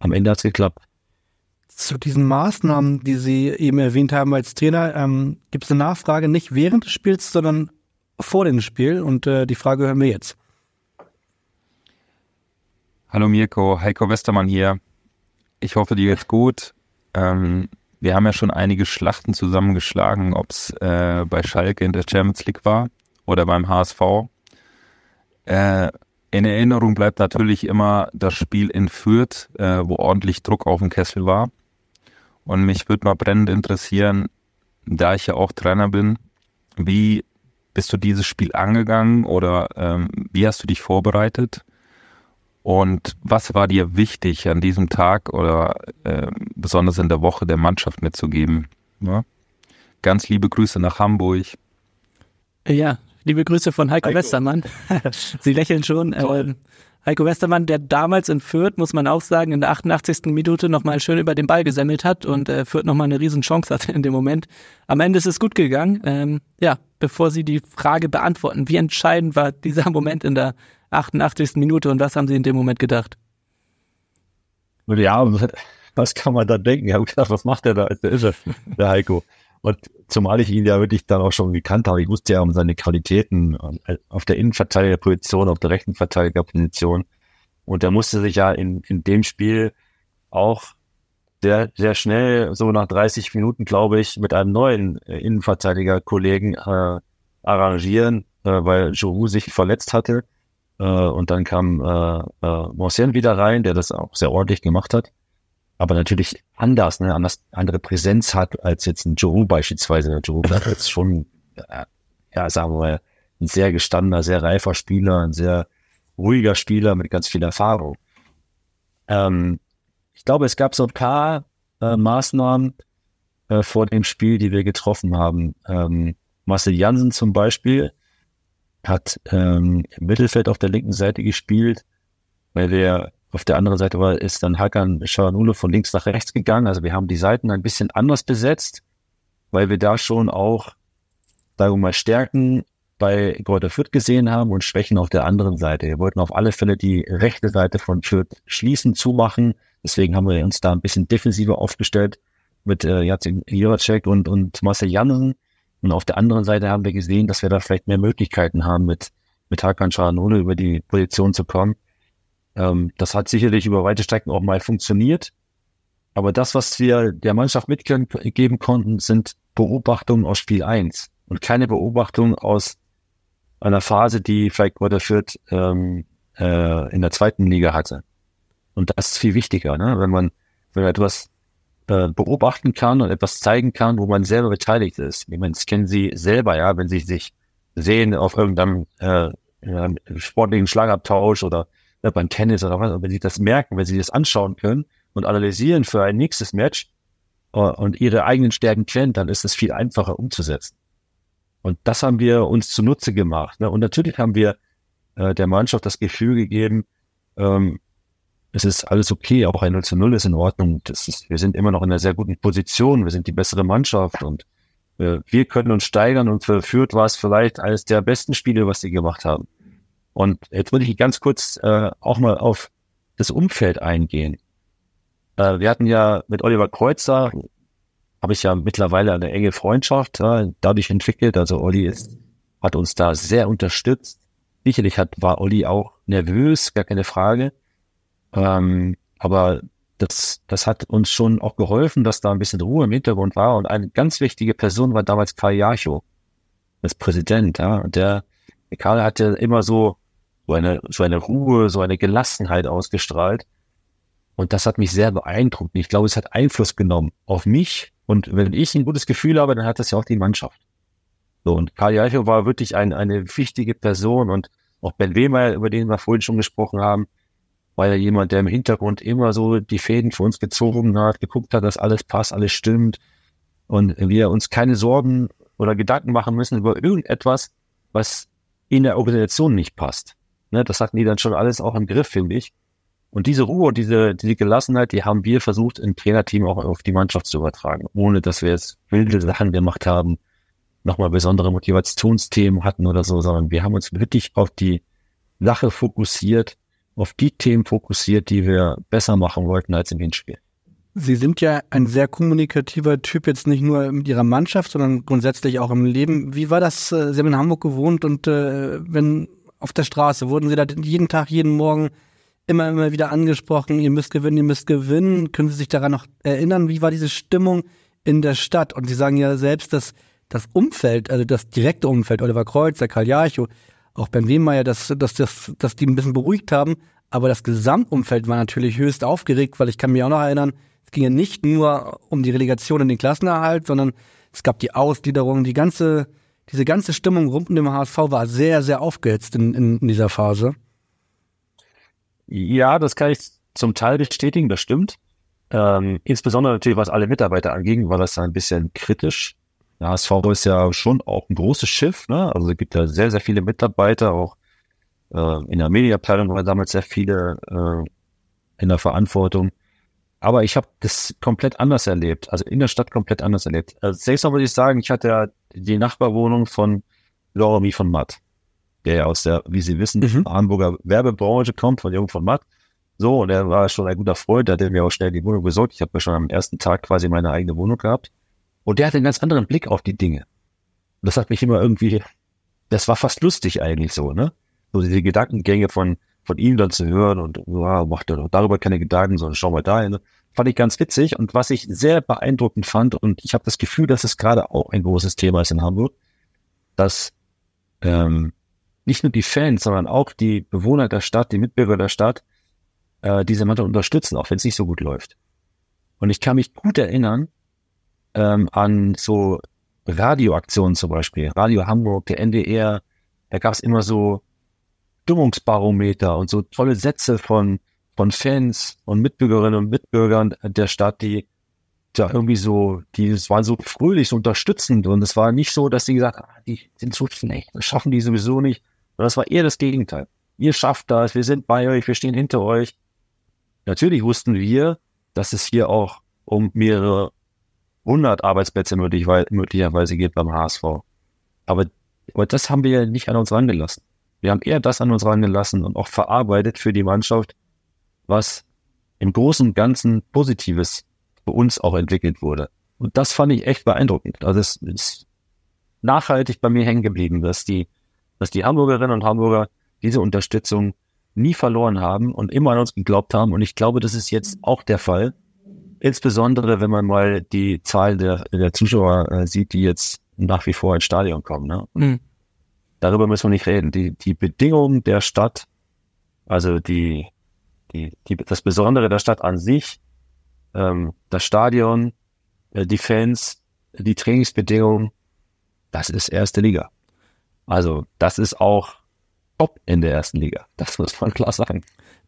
am Ende hat es geklappt. Zu diesen Maßnahmen, die Sie eben erwähnt haben als Trainer, ähm, gibt es eine Nachfrage nicht während des Spiels, sondern vor dem Spiel. Und äh, die Frage hören wir jetzt. Hallo Mirko, Heiko Westermann hier. Ich hoffe, dir geht's gut. Ähm, wir haben ja schon einige Schlachten zusammengeschlagen, ob es äh, bei Schalke in der Champions League war oder beim HSV. Äh, in Erinnerung bleibt natürlich immer das Spiel in Fürth, äh, wo ordentlich Druck auf dem Kessel war. Und mich würde mal brennend interessieren, da ich ja auch Trainer bin, wie bist du dieses Spiel angegangen oder ähm, wie hast du dich vorbereitet? Und was war dir wichtig an diesem Tag oder äh, besonders in der Woche der Mannschaft mitzugeben? Ja? Ganz liebe Grüße nach Hamburg. Ja, Liebe Grüße von Heiko, Heiko. Westermann. Sie lächeln schon. Toll. Ähm, Heiko Westermann, der damals in Fürth, muss man auch sagen, in der 88. Minute nochmal schön über den Ball gesammelt hat und äh, Fürth nochmal eine Riesenchance hatte in dem Moment. Am Ende ist es gut gegangen. Ähm, ja, bevor Sie die Frage beantworten, wie entscheidend war dieser Moment in der 88. Minute und was haben Sie in dem Moment gedacht? Ja, was kann man da denken? Ich habe gedacht, was macht der da? Der ist er, der Heiko. Und zumal ich ihn ja wirklich dann auch schon gekannt habe, ich wusste ja um seine Qualitäten äh, auf der Innenverteidigerposition, auf der rechten Verteidigerposition. Und er musste sich ja in, in dem Spiel auch sehr, sehr schnell, so nach 30 Minuten, glaube ich, mit einem neuen äh, Innenverteidiger-Kollegen äh, arrangieren, äh, weil Giroud sich verletzt hatte. Äh, und dann kam äh, äh, Moncien wieder rein, der das auch sehr ordentlich gemacht hat aber natürlich anders, ne, anders, andere Präsenz hat als jetzt ein Joe beispielsweise. Joe ist jetzt schon, äh, ja, sagen wir mal, ein sehr gestandener, sehr reifer Spieler, ein sehr ruhiger Spieler mit ganz viel Erfahrung. Ähm, ich glaube, es gab so ein paar äh, Maßnahmen äh, vor dem Spiel, die wir getroffen haben. Ähm, Marcel Jansen zum Beispiel hat ähm, im Mittelfeld auf der linken Seite gespielt, weil wir auf der anderen Seite war, ist dann Hakan Scharanule von links nach rechts gegangen. Also wir haben die Seiten ein bisschen anders besetzt, weil wir da schon auch, sagen wir mal, Stärken bei Greuther Fürth gesehen haben und Schwächen auf der anderen Seite. Wir wollten auf alle Fälle die rechte Seite von Fürth schließen, zumachen. Deswegen haben wir uns da ein bisschen defensiver aufgestellt mit äh, Jacek Juracek und, und Marcel Jansen. Und auf der anderen Seite haben wir gesehen, dass wir da vielleicht mehr Möglichkeiten haben, mit, mit Hakan Scharanole über die Position zu kommen. Ähm, das hat sicherlich über weite Strecken auch mal funktioniert. Aber das, was wir der Mannschaft mitgeben konnten, sind Beobachtungen aus Spiel 1 und keine Beobachtungen aus einer Phase, die vielleicht Greuther ähm, äh, in der zweiten Liga hatte. Und das ist viel wichtiger, ne? wenn man wenn man etwas äh, beobachten kann und etwas zeigen kann, wo man selber beteiligt ist. Ich meine, das kennen Sie selber, ja, wenn Sie sich sehen auf irgendeinem äh, sportlichen Schlagabtausch oder äh, beim Tennis oder was, wenn sie das merken, wenn sie das anschauen können und analysieren für ein nächstes Match äh, und ihre eigenen Stärken kennen, dann ist es viel einfacher umzusetzen. Und das haben wir uns zunutze gemacht. Ne? Und natürlich haben wir äh, der Mannschaft das Gefühl gegeben, ähm, es ist alles okay, auch ein 0 zu 0 ist in Ordnung. Das ist, wir sind immer noch in einer sehr guten Position, wir sind die bessere Mannschaft und äh, wir können uns steigern und für Fürth war es vielleicht eines der besten Spiele, was sie gemacht haben. Und jetzt würde ich ganz kurz äh, auch mal auf das Umfeld eingehen. Äh, wir hatten ja mit Oliver Kreuzer, habe ich ja mittlerweile eine enge Freundschaft äh, dadurch entwickelt. Also Olli ist, hat uns da sehr unterstützt. Sicherlich hat, war Olli auch nervös, gar keine Frage. Ähm, aber das, das hat uns schon auch geholfen, dass da ein bisschen Ruhe im Hintergrund war. Und eine ganz wichtige Person war damals Karl Jacho, das Präsident. Ja? Und der, der Karl hatte immer so so eine, so eine Ruhe, so eine Gelassenheit ausgestrahlt. Und das hat mich sehr beeindruckt. Ich glaube, es hat Einfluss genommen auf mich. Und wenn ich ein gutes Gefühl habe, dann hat das ja auch die Mannschaft. So, und Karl Jaicho war wirklich ein, eine wichtige Person und auch Ben Wehmeyer, über den wir vorhin schon gesprochen haben, war ja jemand, der im Hintergrund immer so die Fäden für uns gezogen hat, geguckt hat, dass alles passt, alles stimmt und wir uns keine Sorgen oder Gedanken machen müssen über irgendetwas, was in der Organisation nicht passt. Ne, das hatten die dann schon alles auch im Griff, finde ich. Und diese Ruhe und diese, diese Gelassenheit, die haben wir versucht, im Trainerteam auch auf die Mannschaft zu übertragen, ohne dass wir jetzt wilde Sachen gemacht haben, nochmal besondere Motivationsthemen hatten oder so, sondern wir haben uns wirklich auf die Sache fokussiert, auf die Themen fokussiert, die wir besser machen wollten als im Hinspiel. Sie sind ja ein sehr kommunikativer Typ, jetzt nicht nur mit Ihrer Mannschaft, sondern grundsätzlich auch im Leben. Wie war das? Äh, Sie haben in Hamburg gewohnt und äh, wenn auf der Straße? Wurden Sie da jeden Tag, jeden Morgen immer, immer wieder angesprochen, ihr müsst gewinnen, ihr müsst gewinnen? Können Sie sich daran noch erinnern? Wie war diese Stimmung in der Stadt? Und Sie sagen ja selbst, dass das Umfeld, also das direkte Umfeld, Oliver Kreuz, der Karl Jarcho, auch Ben Wehmeyer, dass, dass, dass, dass die ein bisschen beruhigt haben. Aber das Gesamtumfeld war natürlich höchst aufgeregt, weil ich kann mich auch noch erinnern, es ging ja nicht nur um die Relegation in den Klassenerhalt, sondern es gab die Ausgliederung, die ganze diese ganze Stimmung rund um den HSV war sehr, sehr aufgehetzt in, in, in dieser Phase. Ja, das kann ich zum Teil bestätigen, das stimmt. Ähm, insbesondere natürlich, was alle Mitarbeiter anging, war das ein bisschen kritisch. Der HSV ist ja schon auch ein großes Schiff, ne? Also es gibt ja sehr, sehr viele Mitarbeiter, auch äh, in der Medienabteilung waren damals sehr viele äh, in der Verantwortung. Aber ich habe das komplett anders erlebt, also in der Stadt komplett anders erlebt. Also selbst mal würde ich sagen, ich hatte ja die Nachbarwohnung von Loremi von Matt, der ja aus der, wie Sie wissen, mhm. Hamburger Werbebranche kommt, von Jung von Matt. So, und er war schon ein guter Freund, der hat mir auch schnell die Wohnung besorgt. Ich habe mir schon am ersten Tag quasi meine eigene Wohnung gehabt. Und der hatte einen ganz anderen Blick auf die Dinge. Und das hat mich immer irgendwie, das war fast lustig eigentlich so, ne? So diese Gedankengänge von, von ihm dann zu hören und wow, macht er doch darüber keine Gedanken, sondern schau mal da hin. Ne? fand ich ganz witzig und was ich sehr beeindruckend fand und ich habe das Gefühl, dass es gerade auch ein großes Thema ist in Hamburg, dass ähm, nicht nur die Fans, sondern auch die Bewohner der Stadt, die Mitbürger der Stadt äh, diese Mannschaft unterstützen, auch wenn es nicht so gut läuft. Und ich kann mich gut erinnern ähm, an so Radioaktionen zum Beispiel, Radio Hamburg, der NDR, da gab es immer so Stimmungsbarometer und so tolle Sätze von von Fans und Mitbürgerinnen und Mitbürgern der Stadt, die da irgendwie so, die es waren so fröhlich, so unterstützend und es war nicht so, dass sie gesagt haben, ah, die sind so schlecht, das schaffen die sowieso nicht. Und das war eher das Gegenteil. Ihr schafft das, wir sind bei euch, wir stehen hinter euch. Natürlich wussten wir, dass es hier auch um mehrere hundert Arbeitsplätze möglicherweise geht beim HSV. Aber, aber das haben wir ja nicht an uns rangelassen. Wir haben eher das an uns rangelassen und auch verarbeitet für die Mannschaft, was im Großen und Ganzen Positives für uns auch entwickelt wurde. Und das fand ich echt beeindruckend. Also es ist nachhaltig bei mir hängen geblieben, dass die, dass die Hamburgerinnen und Hamburger diese Unterstützung nie verloren haben und immer an uns geglaubt haben. Und ich glaube, das ist jetzt auch der Fall. Insbesondere, wenn man mal die Zahl der, der Zuschauer äh, sieht, die jetzt nach wie vor ins Stadion kommen. Ne? Mhm. Darüber müssen wir nicht reden. Die, die Bedingungen der Stadt, also die, die, die, das Besondere der Stadt an sich, ähm, das Stadion, äh, die Fans, die Trainingsbedingungen, das ist erste Liga. Also das ist auch top in der ersten Liga. Das muss man klar sagen.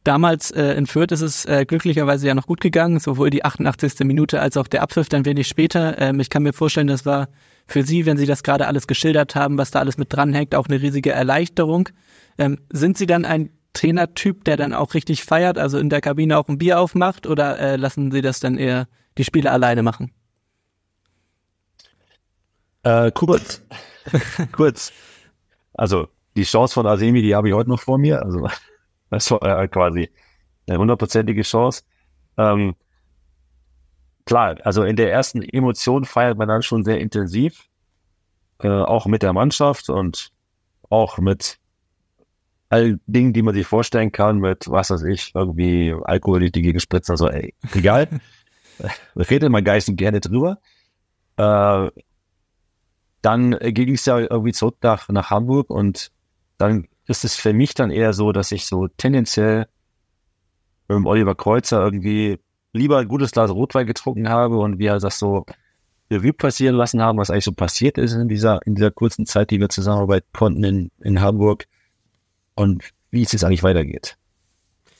Damals äh, in Fürth ist es äh, glücklicherweise ja noch gut gegangen, sowohl die 88. Minute als auch der Abpfiff dann wenig später. Ähm, ich kann mir vorstellen, das war für Sie, wenn Sie das gerade alles geschildert haben, was da alles mit dranhängt, auch eine riesige Erleichterung. Ähm, sind Sie dann ein Trainertyp, der dann auch richtig feiert, also in der Kabine auch ein Bier aufmacht, oder äh, lassen Sie das dann eher die Spiele alleine machen? Äh, kurz. kurz. Also die Chance von Asemi, die habe ich heute noch vor mir. Also das war äh, quasi eine hundertprozentige Chance. Ähm, klar, also in der ersten Emotion feiert man dann schon sehr intensiv, äh, auch mit der Mannschaft und auch mit all Dinge, die man sich vorstellen kann, mit was weiß ich, irgendwie Alkohol die Gegend spritzen, also ey, egal. Redet man gar nicht gerne drüber. Äh, dann ging es ja irgendwie zurück nach, nach Hamburg und dann ist es für mich dann eher so, dass ich so tendenziell mit dem Oliver Kreuzer irgendwie lieber ein gutes Glas Rotwein getrunken habe und wir das so Revue passieren lassen haben, was eigentlich so passiert ist in dieser, in dieser kurzen Zeit, die wir zusammenarbeiten konnten in, in Hamburg und wie es jetzt eigentlich weitergeht.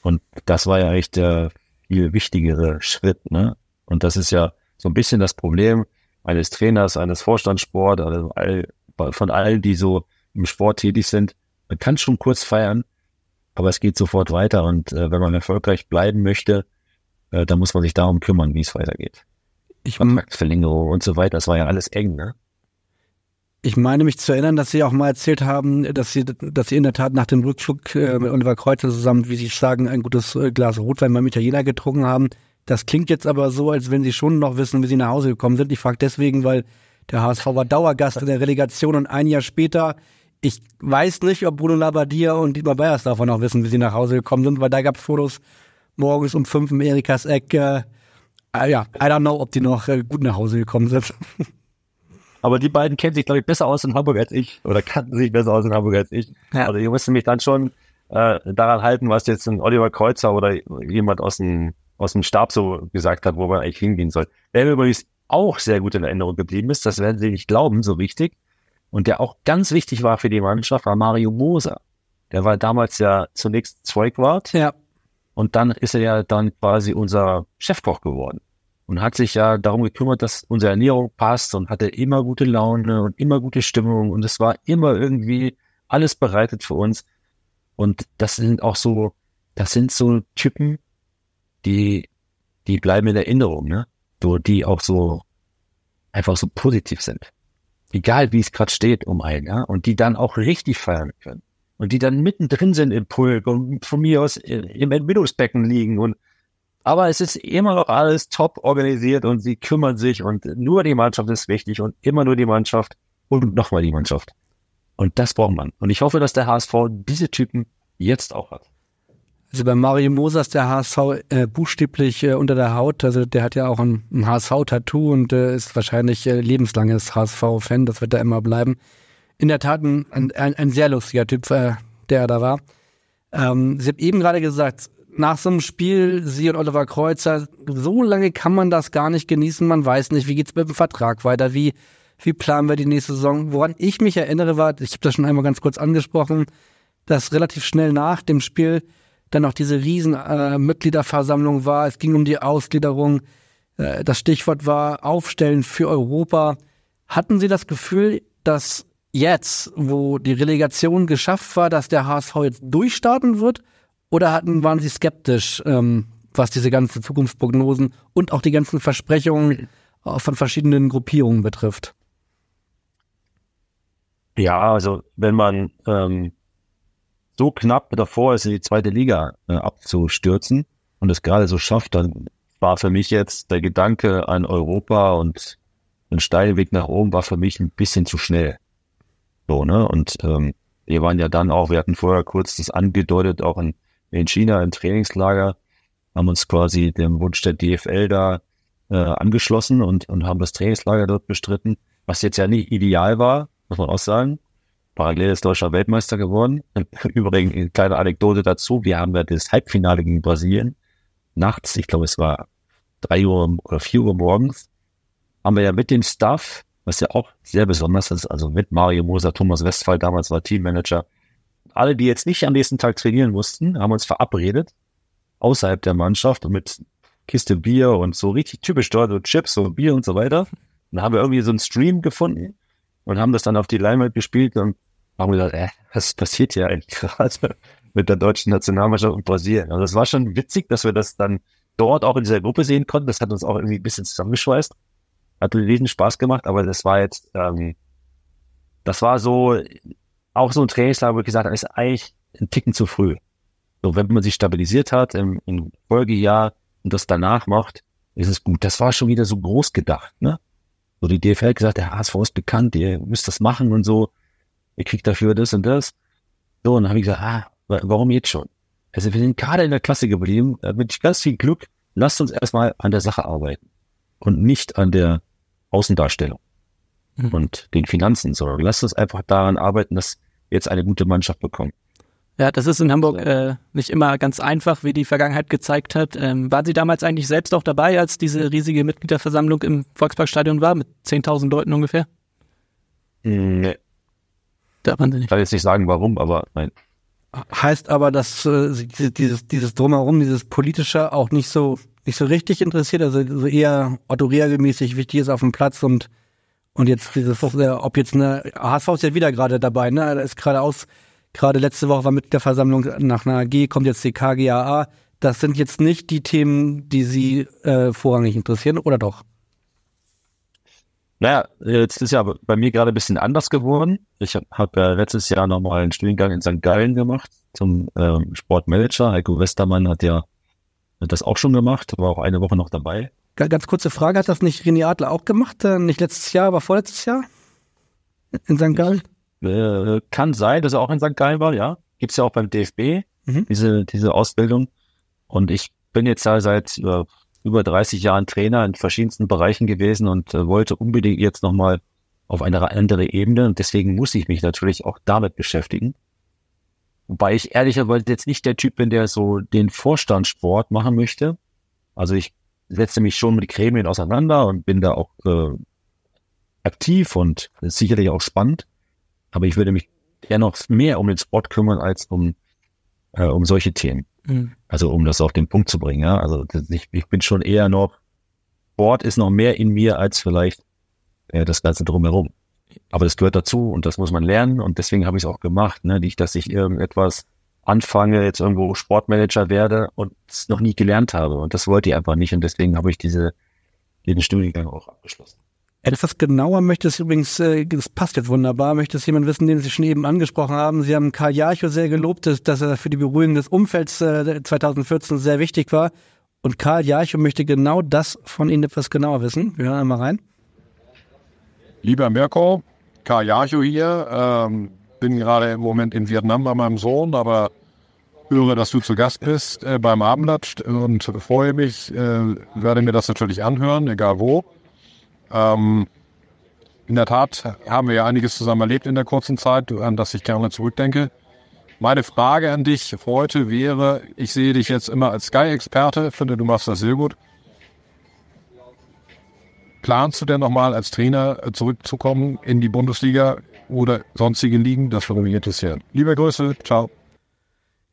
Und das war ja eigentlich der viel wichtigere Schritt, ne? Und das ist ja so ein bisschen das Problem eines Trainers, eines Vorstandssport, also all, von allen, die so im Sport tätig sind. Man kann schon kurz feiern, aber es geht sofort weiter. Und äh, wenn man erfolgreich bleiben möchte, äh, dann muss man sich darum kümmern, wie es weitergeht. Ich Vertragsverlängerung und so weiter, das war ja alles eng, ne? Ich meine mich zu erinnern, dass Sie auch mal erzählt haben, dass Sie, dass Sie in der Tat nach dem Rückflug äh, mit Oliver Kreuzer zusammen, wie Sie sagen, ein gutes äh, Glas Rotwein beim Italiener getrunken haben. Das klingt jetzt aber so, als wenn Sie schon noch wissen, wie Sie nach Hause gekommen sind. Ich frage deswegen, weil der HSV war Dauergast in der Relegation und ein Jahr später, ich weiß nicht, ob Bruno Labbadia und Dietmar Bayers davon noch wissen, wie sie nach Hause gekommen sind, weil da gab es Fotos morgens um fünf im Erikas Eck. Äh, ah ja, I don't know, ob die noch äh, gut nach Hause gekommen sind. Aber die beiden kennen sich, glaube ich, besser aus in Hamburg als ich. Oder kannten sich besser aus in Hamburg als ich. Ja. Also die mussten mich dann schon äh, daran halten, was jetzt ein Oliver Kreuzer oder jemand aus dem, aus dem Stab so gesagt hat, wo man eigentlich hingehen soll. Der übrigens auch sehr gut in Erinnerung geblieben ist, das werden Sie nicht glauben, so wichtig. Und der auch ganz wichtig war für die Mannschaft, war Mario Moser. Der war damals ja zunächst Zeugwart. Ja. Und dann ist er ja dann quasi unser Chefkoch geworden und hat sich ja darum gekümmert, dass unsere Ernährung passt und hatte immer gute Laune und immer gute Stimmung und es war immer irgendwie alles bereitet für uns. Und das sind auch so, das sind so Typen, die, die bleiben in Erinnerung, ne? So, die auch so einfach so positiv sind. Egal wie es gerade steht um einen, ja, und die dann auch richtig feiern können. Und die dann mittendrin sind im Pulk und von mir aus im Entbindungsbecken liegen und aber es ist immer noch alles top organisiert und sie kümmern sich und nur die Mannschaft ist wichtig und immer nur die Mannschaft und nochmal die Mannschaft. Und das braucht man. Und ich hoffe, dass der HSV diese Typen jetzt auch hat. Also bei Mario Moser ist der HSV äh, buchstäblich äh, unter der Haut. Also der hat ja auch ein, ein HSV-Tattoo und äh, ist wahrscheinlich äh, lebenslanges HSV-Fan. Das wird da immer bleiben. In der Tat ein, ein, ein sehr lustiger Typ, äh, der da war. Ähm, Sie haben eben gerade gesagt, nach so einem Spiel, Sie und Oliver Kreuzer, so lange kann man das gar nicht genießen. Man weiß nicht, wie geht's mit dem Vertrag weiter, wie, wie planen wir die nächste Saison. Woran ich mich erinnere, war, ich habe das schon einmal ganz kurz angesprochen, dass relativ schnell nach dem Spiel dann auch diese riesen äh, Mitgliederversammlung war. Es ging um die Ausgliederung. Äh, das Stichwort war Aufstellen für Europa. Hatten Sie das Gefühl, dass jetzt, wo die Relegation geschafft war, dass der HSV jetzt durchstarten wird? Oder hatten, waren Sie skeptisch, ähm, was diese ganzen Zukunftsprognosen und auch die ganzen Versprechungen von verschiedenen Gruppierungen betrifft? Ja, also wenn man ähm, so knapp davor ist, in die zweite Liga äh, abzustürzen und es gerade so schafft, dann war für mich jetzt der Gedanke an Europa und ein steiler Weg nach oben war für mich ein bisschen zu schnell. So, ne? Und ähm, wir waren ja dann auch, wir hatten vorher kurz das angedeutet, auch ein in China im Trainingslager, haben uns quasi dem Wunsch der DFL da äh, angeschlossen und, und haben das Trainingslager dort bestritten, was jetzt ja nicht ideal war, muss man auch sagen. Parallel ist deutscher Weltmeister geworden. Übrigens, eine kleine Anekdote dazu. Wir haben ja das Halbfinale gegen Brasilien nachts, ich glaube, es war drei Uhr oder vier Uhr morgens, haben wir ja mit dem Staff, was ja auch sehr besonders ist, also mit Mario Moser, Thomas Westphal damals war Teammanager, alle, die jetzt nicht am nächsten Tag trainieren mussten, haben uns verabredet außerhalb der Mannschaft und mit Kiste Bier und so richtig typisch dort so Chips und Bier und so weiter. Und dann haben wir irgendwie so einen Stream gefunden und haben das dann auf die Leinwand gespielt und haben gedacht, äh, was passiert hier eigentlich gerade mit der deutschen Nationalmannschaft und Brasilien? Also das war schon witzig, dass wir das dann dort auch in dieser Gruppe sehen konnten. Das hat uns auch irgendwie ein bisschen zusammengeschweißt. Hat riesen Spaß gemacht, aber das war jetzt, ähm, das war so auch so ein Trainingslager, wo ich gesagt habe, ist eigentlich ein Ticken zu früh. So, wenn man sich stabilisiert hat im, im Folgejahr und das danach macht, ist es gut. Das war schon wieder so groß gedacht, ne? So, die DFL hat gesagt, der HSV ist bekannt, ihr müsst das machen und so. Ihr kriegt dafür das und das. So, und dann habe ich gesagt, ah, warum jetzt schon? Also wir sind gerade in der Klasse geblieben, mit ganz viel Glück. Lasst uns erstmal an der Sache arbeiten und nicht an der Außendarstellung mhm. und den Finanzen, sondern lass uns einfach daran arbeiten, dass wir jetzt eine gute Mannschaft bekommen. Ja, das ist in Hamburg äh, nicht immer ganz einfach, wie die Vergangenheit gezeigt hat. Ähm, waren Sie damals eigentlich selbst auch dabei, als diese riesige Mitgliederversammlung im Volksparkstadion war, mit 10.000 Leuten ungefähr? Mm, nee. Darf man nicht. Ich kann jetzt nicht sagen, warum, aber nein. Heißt aber, dass äh, dieses, dieses Drumherum, dieses Politische auch nicht so, nicht so richtig interessiert, also eher Otto Rea gemäßig, wichtig ist auf dem Platz und und jetzt dieses, ob jetzt eine HSV ist ja wieder gerade dabei, ne? Da ist gerade aus, gerade letzte Woche war mit der Versammlung nach einer AG, kommt jetzt die KGAA. Das sind jetzt nicht die Themen, die Sie äh, vorrangig interessieren, oder doch? Naja, jetzt ist ja bei mir gerade ein bisschen anders geworden. Ich habe hab, ja letztes Jahr nochmal einen Studiengang in St. Gallen gemacht zum ähm, Sportmanager. Heiko Westermann hat ja das auch schon gemacht, war auch eine Woche noch dabei. Ganz kurze Frage, hat das nicht René Adler auch gemacht? Äh, nicht letztes Jahr, aber vorletztes Jahr? In St. Gallen? Äh, kann sein, dass er auch in St. Gallen war, ja. Gibt's ja auch beim DFB, mhm. diese, diese Ausbildung. Und ich bin jetzt da seit äh, über 30 Jahren Trainer in verschiedensten Bereichen gewesen und äh, wollte unbedingt jetzt nochmal auf eine andere Ebene. Und deswegen muss ich mich natürlich auch damit beschäftigen. Wobei ich ehrlicherweise jetzt nicht der Typ bin, der so den Vorstandssport machen möchte. Also ich setze mich schon mit Gremien auseinander und bin da auch äh, aktiv und sicherlich auch spannend. Aber ich würde mich eher noch mehr um den Sport kümmern als um, äh, um solche Themen. Mhm. Also um das auf den Punkt zu bringen. Ja? Also ich, ich bin schon eher noch, Sport ist noch mehr in mir als vielleicht äh, das Ganze drumherum. Aber das gehört dazu und das muss man lernen und deswegen habe ich es auch gemacht. Ne? Nicht, dass ich irgendetwas anfange, jetzt irgendwo Sportmanager werde und es noch nie gelernt habe. Und das wollte ich einfach nicht. Und deswegen habe ich diese, den Studiengang auch abgeschlossen. Etwas genauer möchte es übrigens, äh, das passt jetzt wunderbar, möchte es jemand wissen, den Sie schon eben angesprochen haben. Sie haben Karl Jarchow sehr gelobt, dass er für die Beruhigung des Umfelds 2014 äh, sehr wichtig war. Und Karl Jarchow möchte genau das von Ihnen etwas genauer wissen. Wir hören einmal rein. Lieber Mirko, Karl Jarchow hier. Ähm bin gerade im Moment in Vietnam bei meinem Sohn, aber höre, dass du zu Gast bist äh, beim Abendblatt und freue mich, äh, werde mir das natürlich anhören, egal wo. Ähm, in der Tat haben wir ja einiges zusammen erlebt in der kurzen Zeit, an das ich gerne zurückdenke. Meine Frage an dich heute wäre, ich sehe dich jetzt immer als Sky-Experte, finde du machst das sehr gut. Planst du denn nochmal als Trainer äh, zurückzukommen in die Bundesliga? oder sonstige liegen. Das wird es ja. Liebe Grüße, ciao.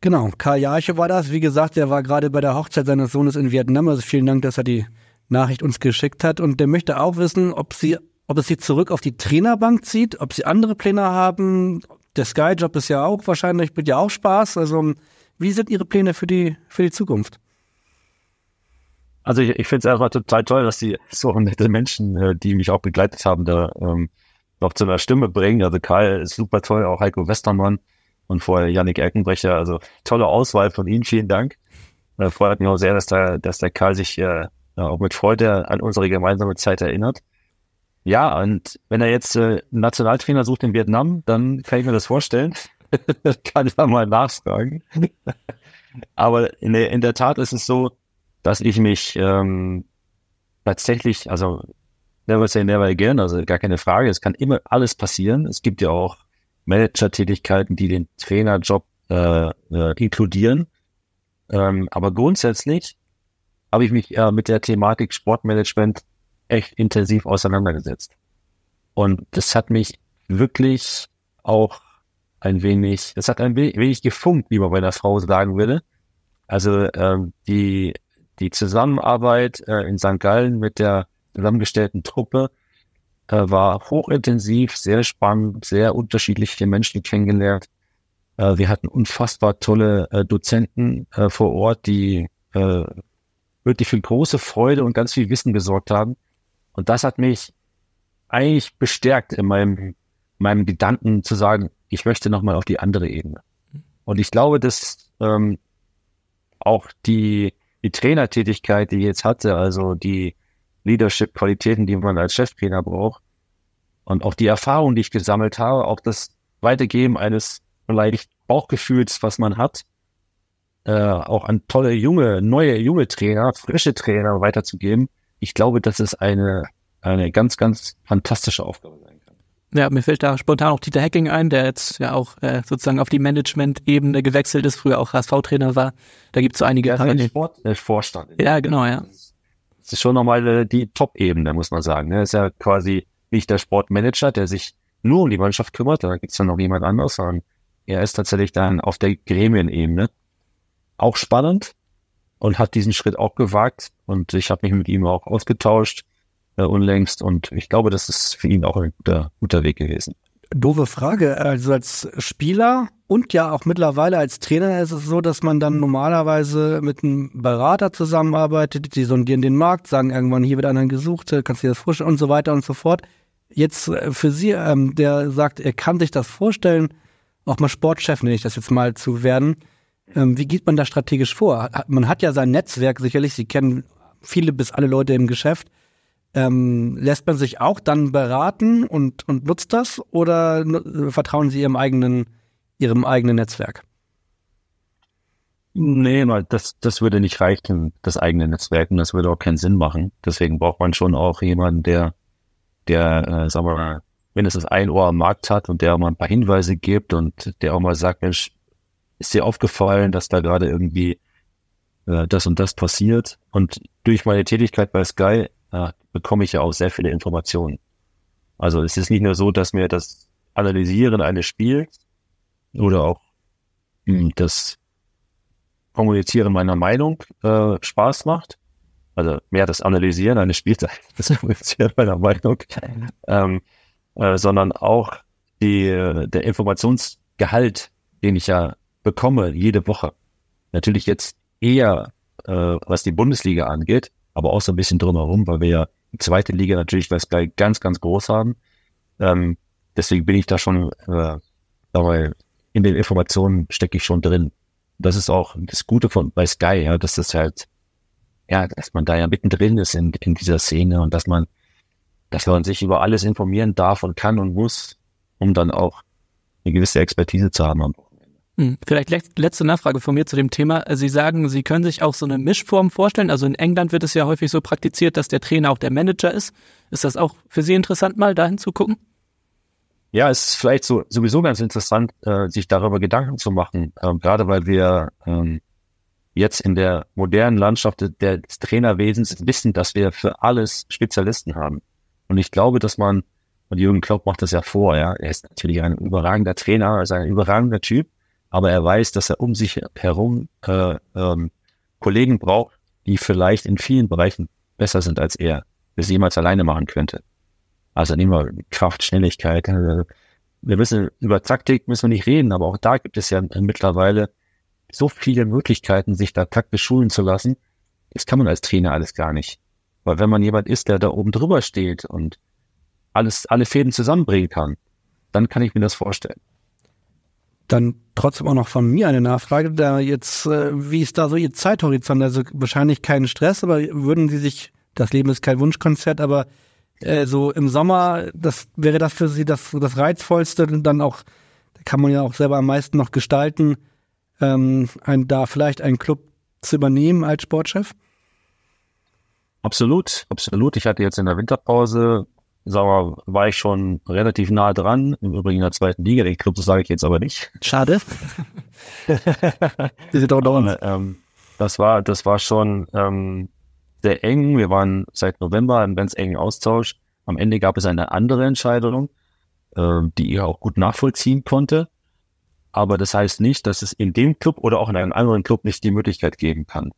Genau, Karl Jarche war das. Wie gesagt, er war gerade bei der Hochzeit seines Sohnes in Vietnam. Also vielen Dank, dass er die Nachricht uns geschickt hat. Und der möchte auch wissen, ob sie, ob es sie zurück auf die Trainerbank zieht, ob sie andere Pläne haben. Der Skyjob ist ja auch wahrscheinlich, bringt ja auch Spaß. Also, wie sind Ihre Pläne für die, für die Zukunft? Also ich, ich finde es erstmal total toll, dass die so nette Menschen, äh, die mich auch begleitet haben, da ähm, noch zu einer Stimme bringen. Also Karl ist super toll, auch Heiko Westermann und vorher Yannick Eckenbrecher. Also tolle Auswahl von Ihnen, vielen Dank. Äh, freut mich auch sehr, dass der, dass der Karl sich äh, auch mit Freude an unsere gemeinsame Zeit erinnert. Ja, und wenn er jetzt äh, Nationaltrainer sucht in Vietnam, dann kann ich mir das vorstellen. kann ich da mal nachfragen. Aber in der, in der Tat ist es so, dass ich mich ähm, tatsächlich, also never say never again, also gar keine Frage. Es kann immer alles passieren. Es gibt ja auch Manager-Tätigkeiten, die den Trainerjob äh, äh, inkludieren. Ähm, aber grundsätzlich habe ich mich äh, mit der Thematik Sportmanagement echt intensiv auseinandergesetzt. Und das hat mich wirklich auch ein wenig, das hat ein wenig gefunkt, wie man bei einer Frau sagen würde. Also ähm, die, die Zusammenarbeit äh, in St. Gallen mit der zusammengestellten Truppe äh, war hochintensiv, sehr spannend, sehr unterschiedliche Menschen kennengelernt. Äh, wir hatten unfassbar tolle äh, Dozenten äh, vor Ort, die äh, wirklich für große Freude und ganz viel Wissen gesorgt haben. Und das hat mich eigentlich bestärkt in meinem, meinem Gedanken zu sagen, ich möchte nochmal auf die andere Ebene. Und ich glaube, dass ähm, auch die, die Trainertätigkeit, die ich jetzt hatte, also die Leadership-Qualitäten, die man als Cheftrainer braucht. Und auch die Erfahrung, die ich gesammelt habe, auch das Weitergeben eines vielleicht Bauchgefühls, was man hat, äh, auch an tolle junge, neue, junge Trainer, frische Trainer weiterzugeben. Ich glaube, das ist eine, eine ganz, ganz fantastische Aufgabe sein kann. Ja, mir fällt da spontan auch Dieter Hacking ein, der jetzt ja auch äh, sozusagen auf die Management-Ebene gewechselt ist, früher auch HSV-Trainer war. Da gibt es so einige. Ja, Sport, äh, Vorstand. Ja, genau, ja. Das das ist schon nochmal äh, die Top-Ebene, muss man sagen. Das ne? ist ja quasi nicht der Sportmanager, der sich nur um die Mannschaft kümmert, da gibt es dann noch jemand anderes, sondern er ist tatsächlich dann auf der Gremienebene. Auch spannend und hat diesen Schritt auch gewagt. Und ich habe mich mit ihm auch ausgetauscht äh, unlängst. Und ich glaube, das ist für ihn auch ein guter, guter Weg gewesen. Doofe Frage. Also als Spieler und ja, auch mittlerweile als Trainer ist es so, dass man dann normalerweise mit einem Berater zusammenarbeitet, die sondieren den Markt, sagen irgendwann, hier wird einer gesucht, kannst du dir das vorstellen und so weiter und so fort. Jetzt äh, für Sie, ähm, der sagt, er kann sich das vorstellen, auch mal Sportchef nenne ich das jetzt mal zu werden. Ähm, wie geht man da strategisch vor? Man hat ja sein Netzwerk sicherlich, Sie kennen viele bis alle Leute im Geschäft. Ähm, lässt man sich auch dann beraten und, und nutzt das oder vertrauen Sie Ihrem eigenen ihrem eigenen Netzwerk? Nee, das, das würde nicht reichen, das eigene Netzwerk, und das würde auch keinen Sinn machen. Deswegen braucht man schon auch jemanden, der, der, äh, sagen wir mal, mindestens ein Ohr am Markt hat und der auch mal ein paar Hinweise gibt und der auch mal sagt, Mensch, ist dir aufgefallen, dass da gerade irgendwie äh, das und das passiert? Und durch meine Tätigkeit bei Sky äh, bekomme ich ja auch sehr viele Informationen. Also es ist nicht nur so, dass mir das Analysieren eines Spiels oder auch mh, hm, das Kommunizieren meiner Meinung äh, Spaß macht. Also mehr das Analysieren eines Spiels das Kommunizieren meiner Meinung, ähm, äh, sondern auch die, äh, der Informationsgehalt, den ich ja bekomme jede Woche. Natürlich jetzt eher, äh, was die Bundesliga angeht, aber auch so ein bisschen drumherum, weil wir ja die zweite Liga natürlich was gleich ganz, ganz groß haben. Ähm, deswegen bin ich da schon äh, dabei in den Informationen stecke ich schon drin. Das ist auch das Gute von bei Sky, ja, dass das halt, ja, dass man da ja mittendrin ist in, in dieser Szene und dass man, dass man sich über alles informieren darf und kann und muss, um dann auch eine gewisse Expertise zu haben hm, Vielleicht letzte Nachfrage von mir zu dem Thema. Sie sagen, Sie können sich auch so eine Mischform vorstellen. Also in England wird es ja häufig so praktiziert, dass der Trainer auch der Manager ist. Ist das auch für Sie interessant, mal dahin zu gucken? Ja, es ist vielleicht so, sowieso ganz interessant, äh, sich darüber Gedanken zu machen, ähm, gerade weil wir ähm, jetzt in der modernen Landschaft des Trainerwesens wissen, dass wir für alles Spezialisten haben. Und ich glaube, dass man, und Jürgen Klopp macht das ja vor, ja, er ist natürlich ein überragender Trainer, er ist ein überragender Typ, aber er weiß, dass er um sich herum äh, ähm, Kollegen braucht, die vielleicht in vielen Bereichen besser sind als er, das jemals alleine machen könnte. Also nehmen wir Kraft, Schnelligkeit. Also wir müssen über Taktik müssen wir nicht reden, aber auch da gibt es ja äh, mittlerweile so viele Möglichkeiten, sich da taktisch schulen zu lassen. Das kann man als Trainer alles gar nicht. Weil wenn man jemand ist, der da oben drüber steht und alles, alle Fäden zusammenbringen kann, dann kann ich mir das vorstellen. Dann trotzdem auch noch von mir eine Nachfrage, da jetzt, äh, wie ist da so Ihr Zeithorizont? Also wahrscheinlich keinen Stress, aber würden Sie sich, das Leben ist kein Wunschkonzert, aber äh, so im Sommer, das wäre das für sie das, das Reizvollste und dann auch, da kann man ja auch selber am meisten noch gestalten, ähm, ein, da vielleicht einen Club zu übernehmen als Sportchef? Absolut, absolut. Ich hatte jetzt in der Winterpause, sagen wir, war ich schon relativ nah dran, im Übrigen in der zweiten Liga, den Club, das sage ich jetzt aber nicht. Schade. Die sind doch noch. Ähm, das war, das war schon, ähm, sehr eng. Wir waren seit November im ganz engen Austausch. Am Ende gab es eine andere Entscheidung, äh, die ich auch gut nachvollziehen konnte. Aber das heißt nicht, dass es in dem Club oder auch in einem anderen Club nicht die Möglichkeit geben kann.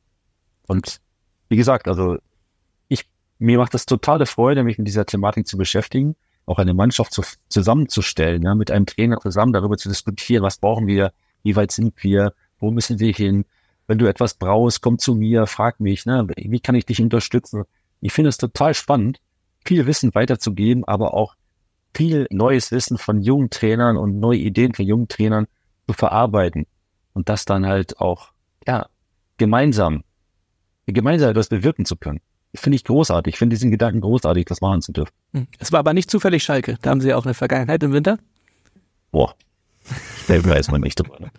Und wie gesagt, also ich, mir macht das totale Freude, mich mit dieser Thematik zu beschäftigen, auch eine Mannschaft zu, zusammenzustellen, ja, mit einem Trainer zusammen darüber zu diskutieren, was brauchen wir, wie weit sind wir, wo müssen wir hin, wenn du etwas brauchst, komm zu mir, frag mich, ne, wie kann ich dich unterstützen? Ich finde es total spannend, viel Wissen weiterzugeben, aber auch viel neues Wissen von jungen Trainern und neue Ideen von jungen Trainern zu verarbeiten und das dann halt auch, ja, gemeinsam, gemeinsam etwas bewirken zu können. Finde ich großartig. finde diesen Gedanken großartig, das machen zu dürfen. Hm. Es war aber nicht zufällig Schalke. Da haben Sie ja auch eine Vergangenheit im Winter. Boah, da weiß man nicht drüber. Ne?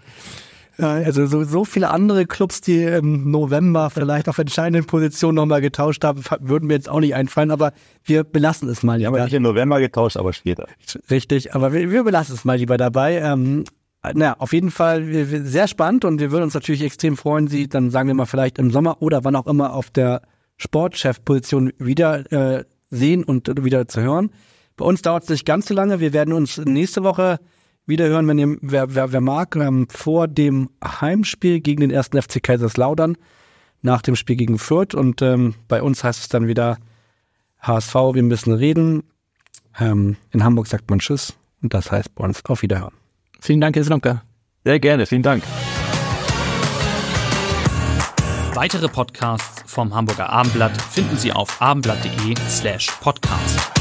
Also so, so viele andere Clubs, die im November vielleicht auf entscheidenden Positionen nochmal getauscht haben, würden mir jetzt auch nicht einfallen, aber wir belassen es mal lieber. Wir nicht im November getauscht, aber später. Richtig, aber wir, wir belassen es mal lieber dabei. Ähm, na, auf jeden Fall sehr spannend und wir würden uns natürlich extrem freuen, Sie dann sagen wir mal vielleicht im Sommer oder wann auch immer auf der Sportchef-Position wieder äh, sehen und wieder zu hören. Bei uns dauert es nicht ganz so lange. Wir werden uns nächste Woche wiederhören, wenn ihr, wer, wer, wer mag, ähm, vor dem Heimspiel gegen den ersten FC Kaiserslautern, nach dem Spiel gegen Fürth. Und ähm, bei uns heißt es dann wieder HSV, wir müssen reden. Ähm, in Hamburg sagt man Tschüss und das heißt bei uns auf Wiederhören. Vielen Dank, Herr Slomka. Sehr gerne, vielen Dank. Weitere Podcasts vom Hamburger Abendblatt finden Sie auf abendblatt.de slash podcast.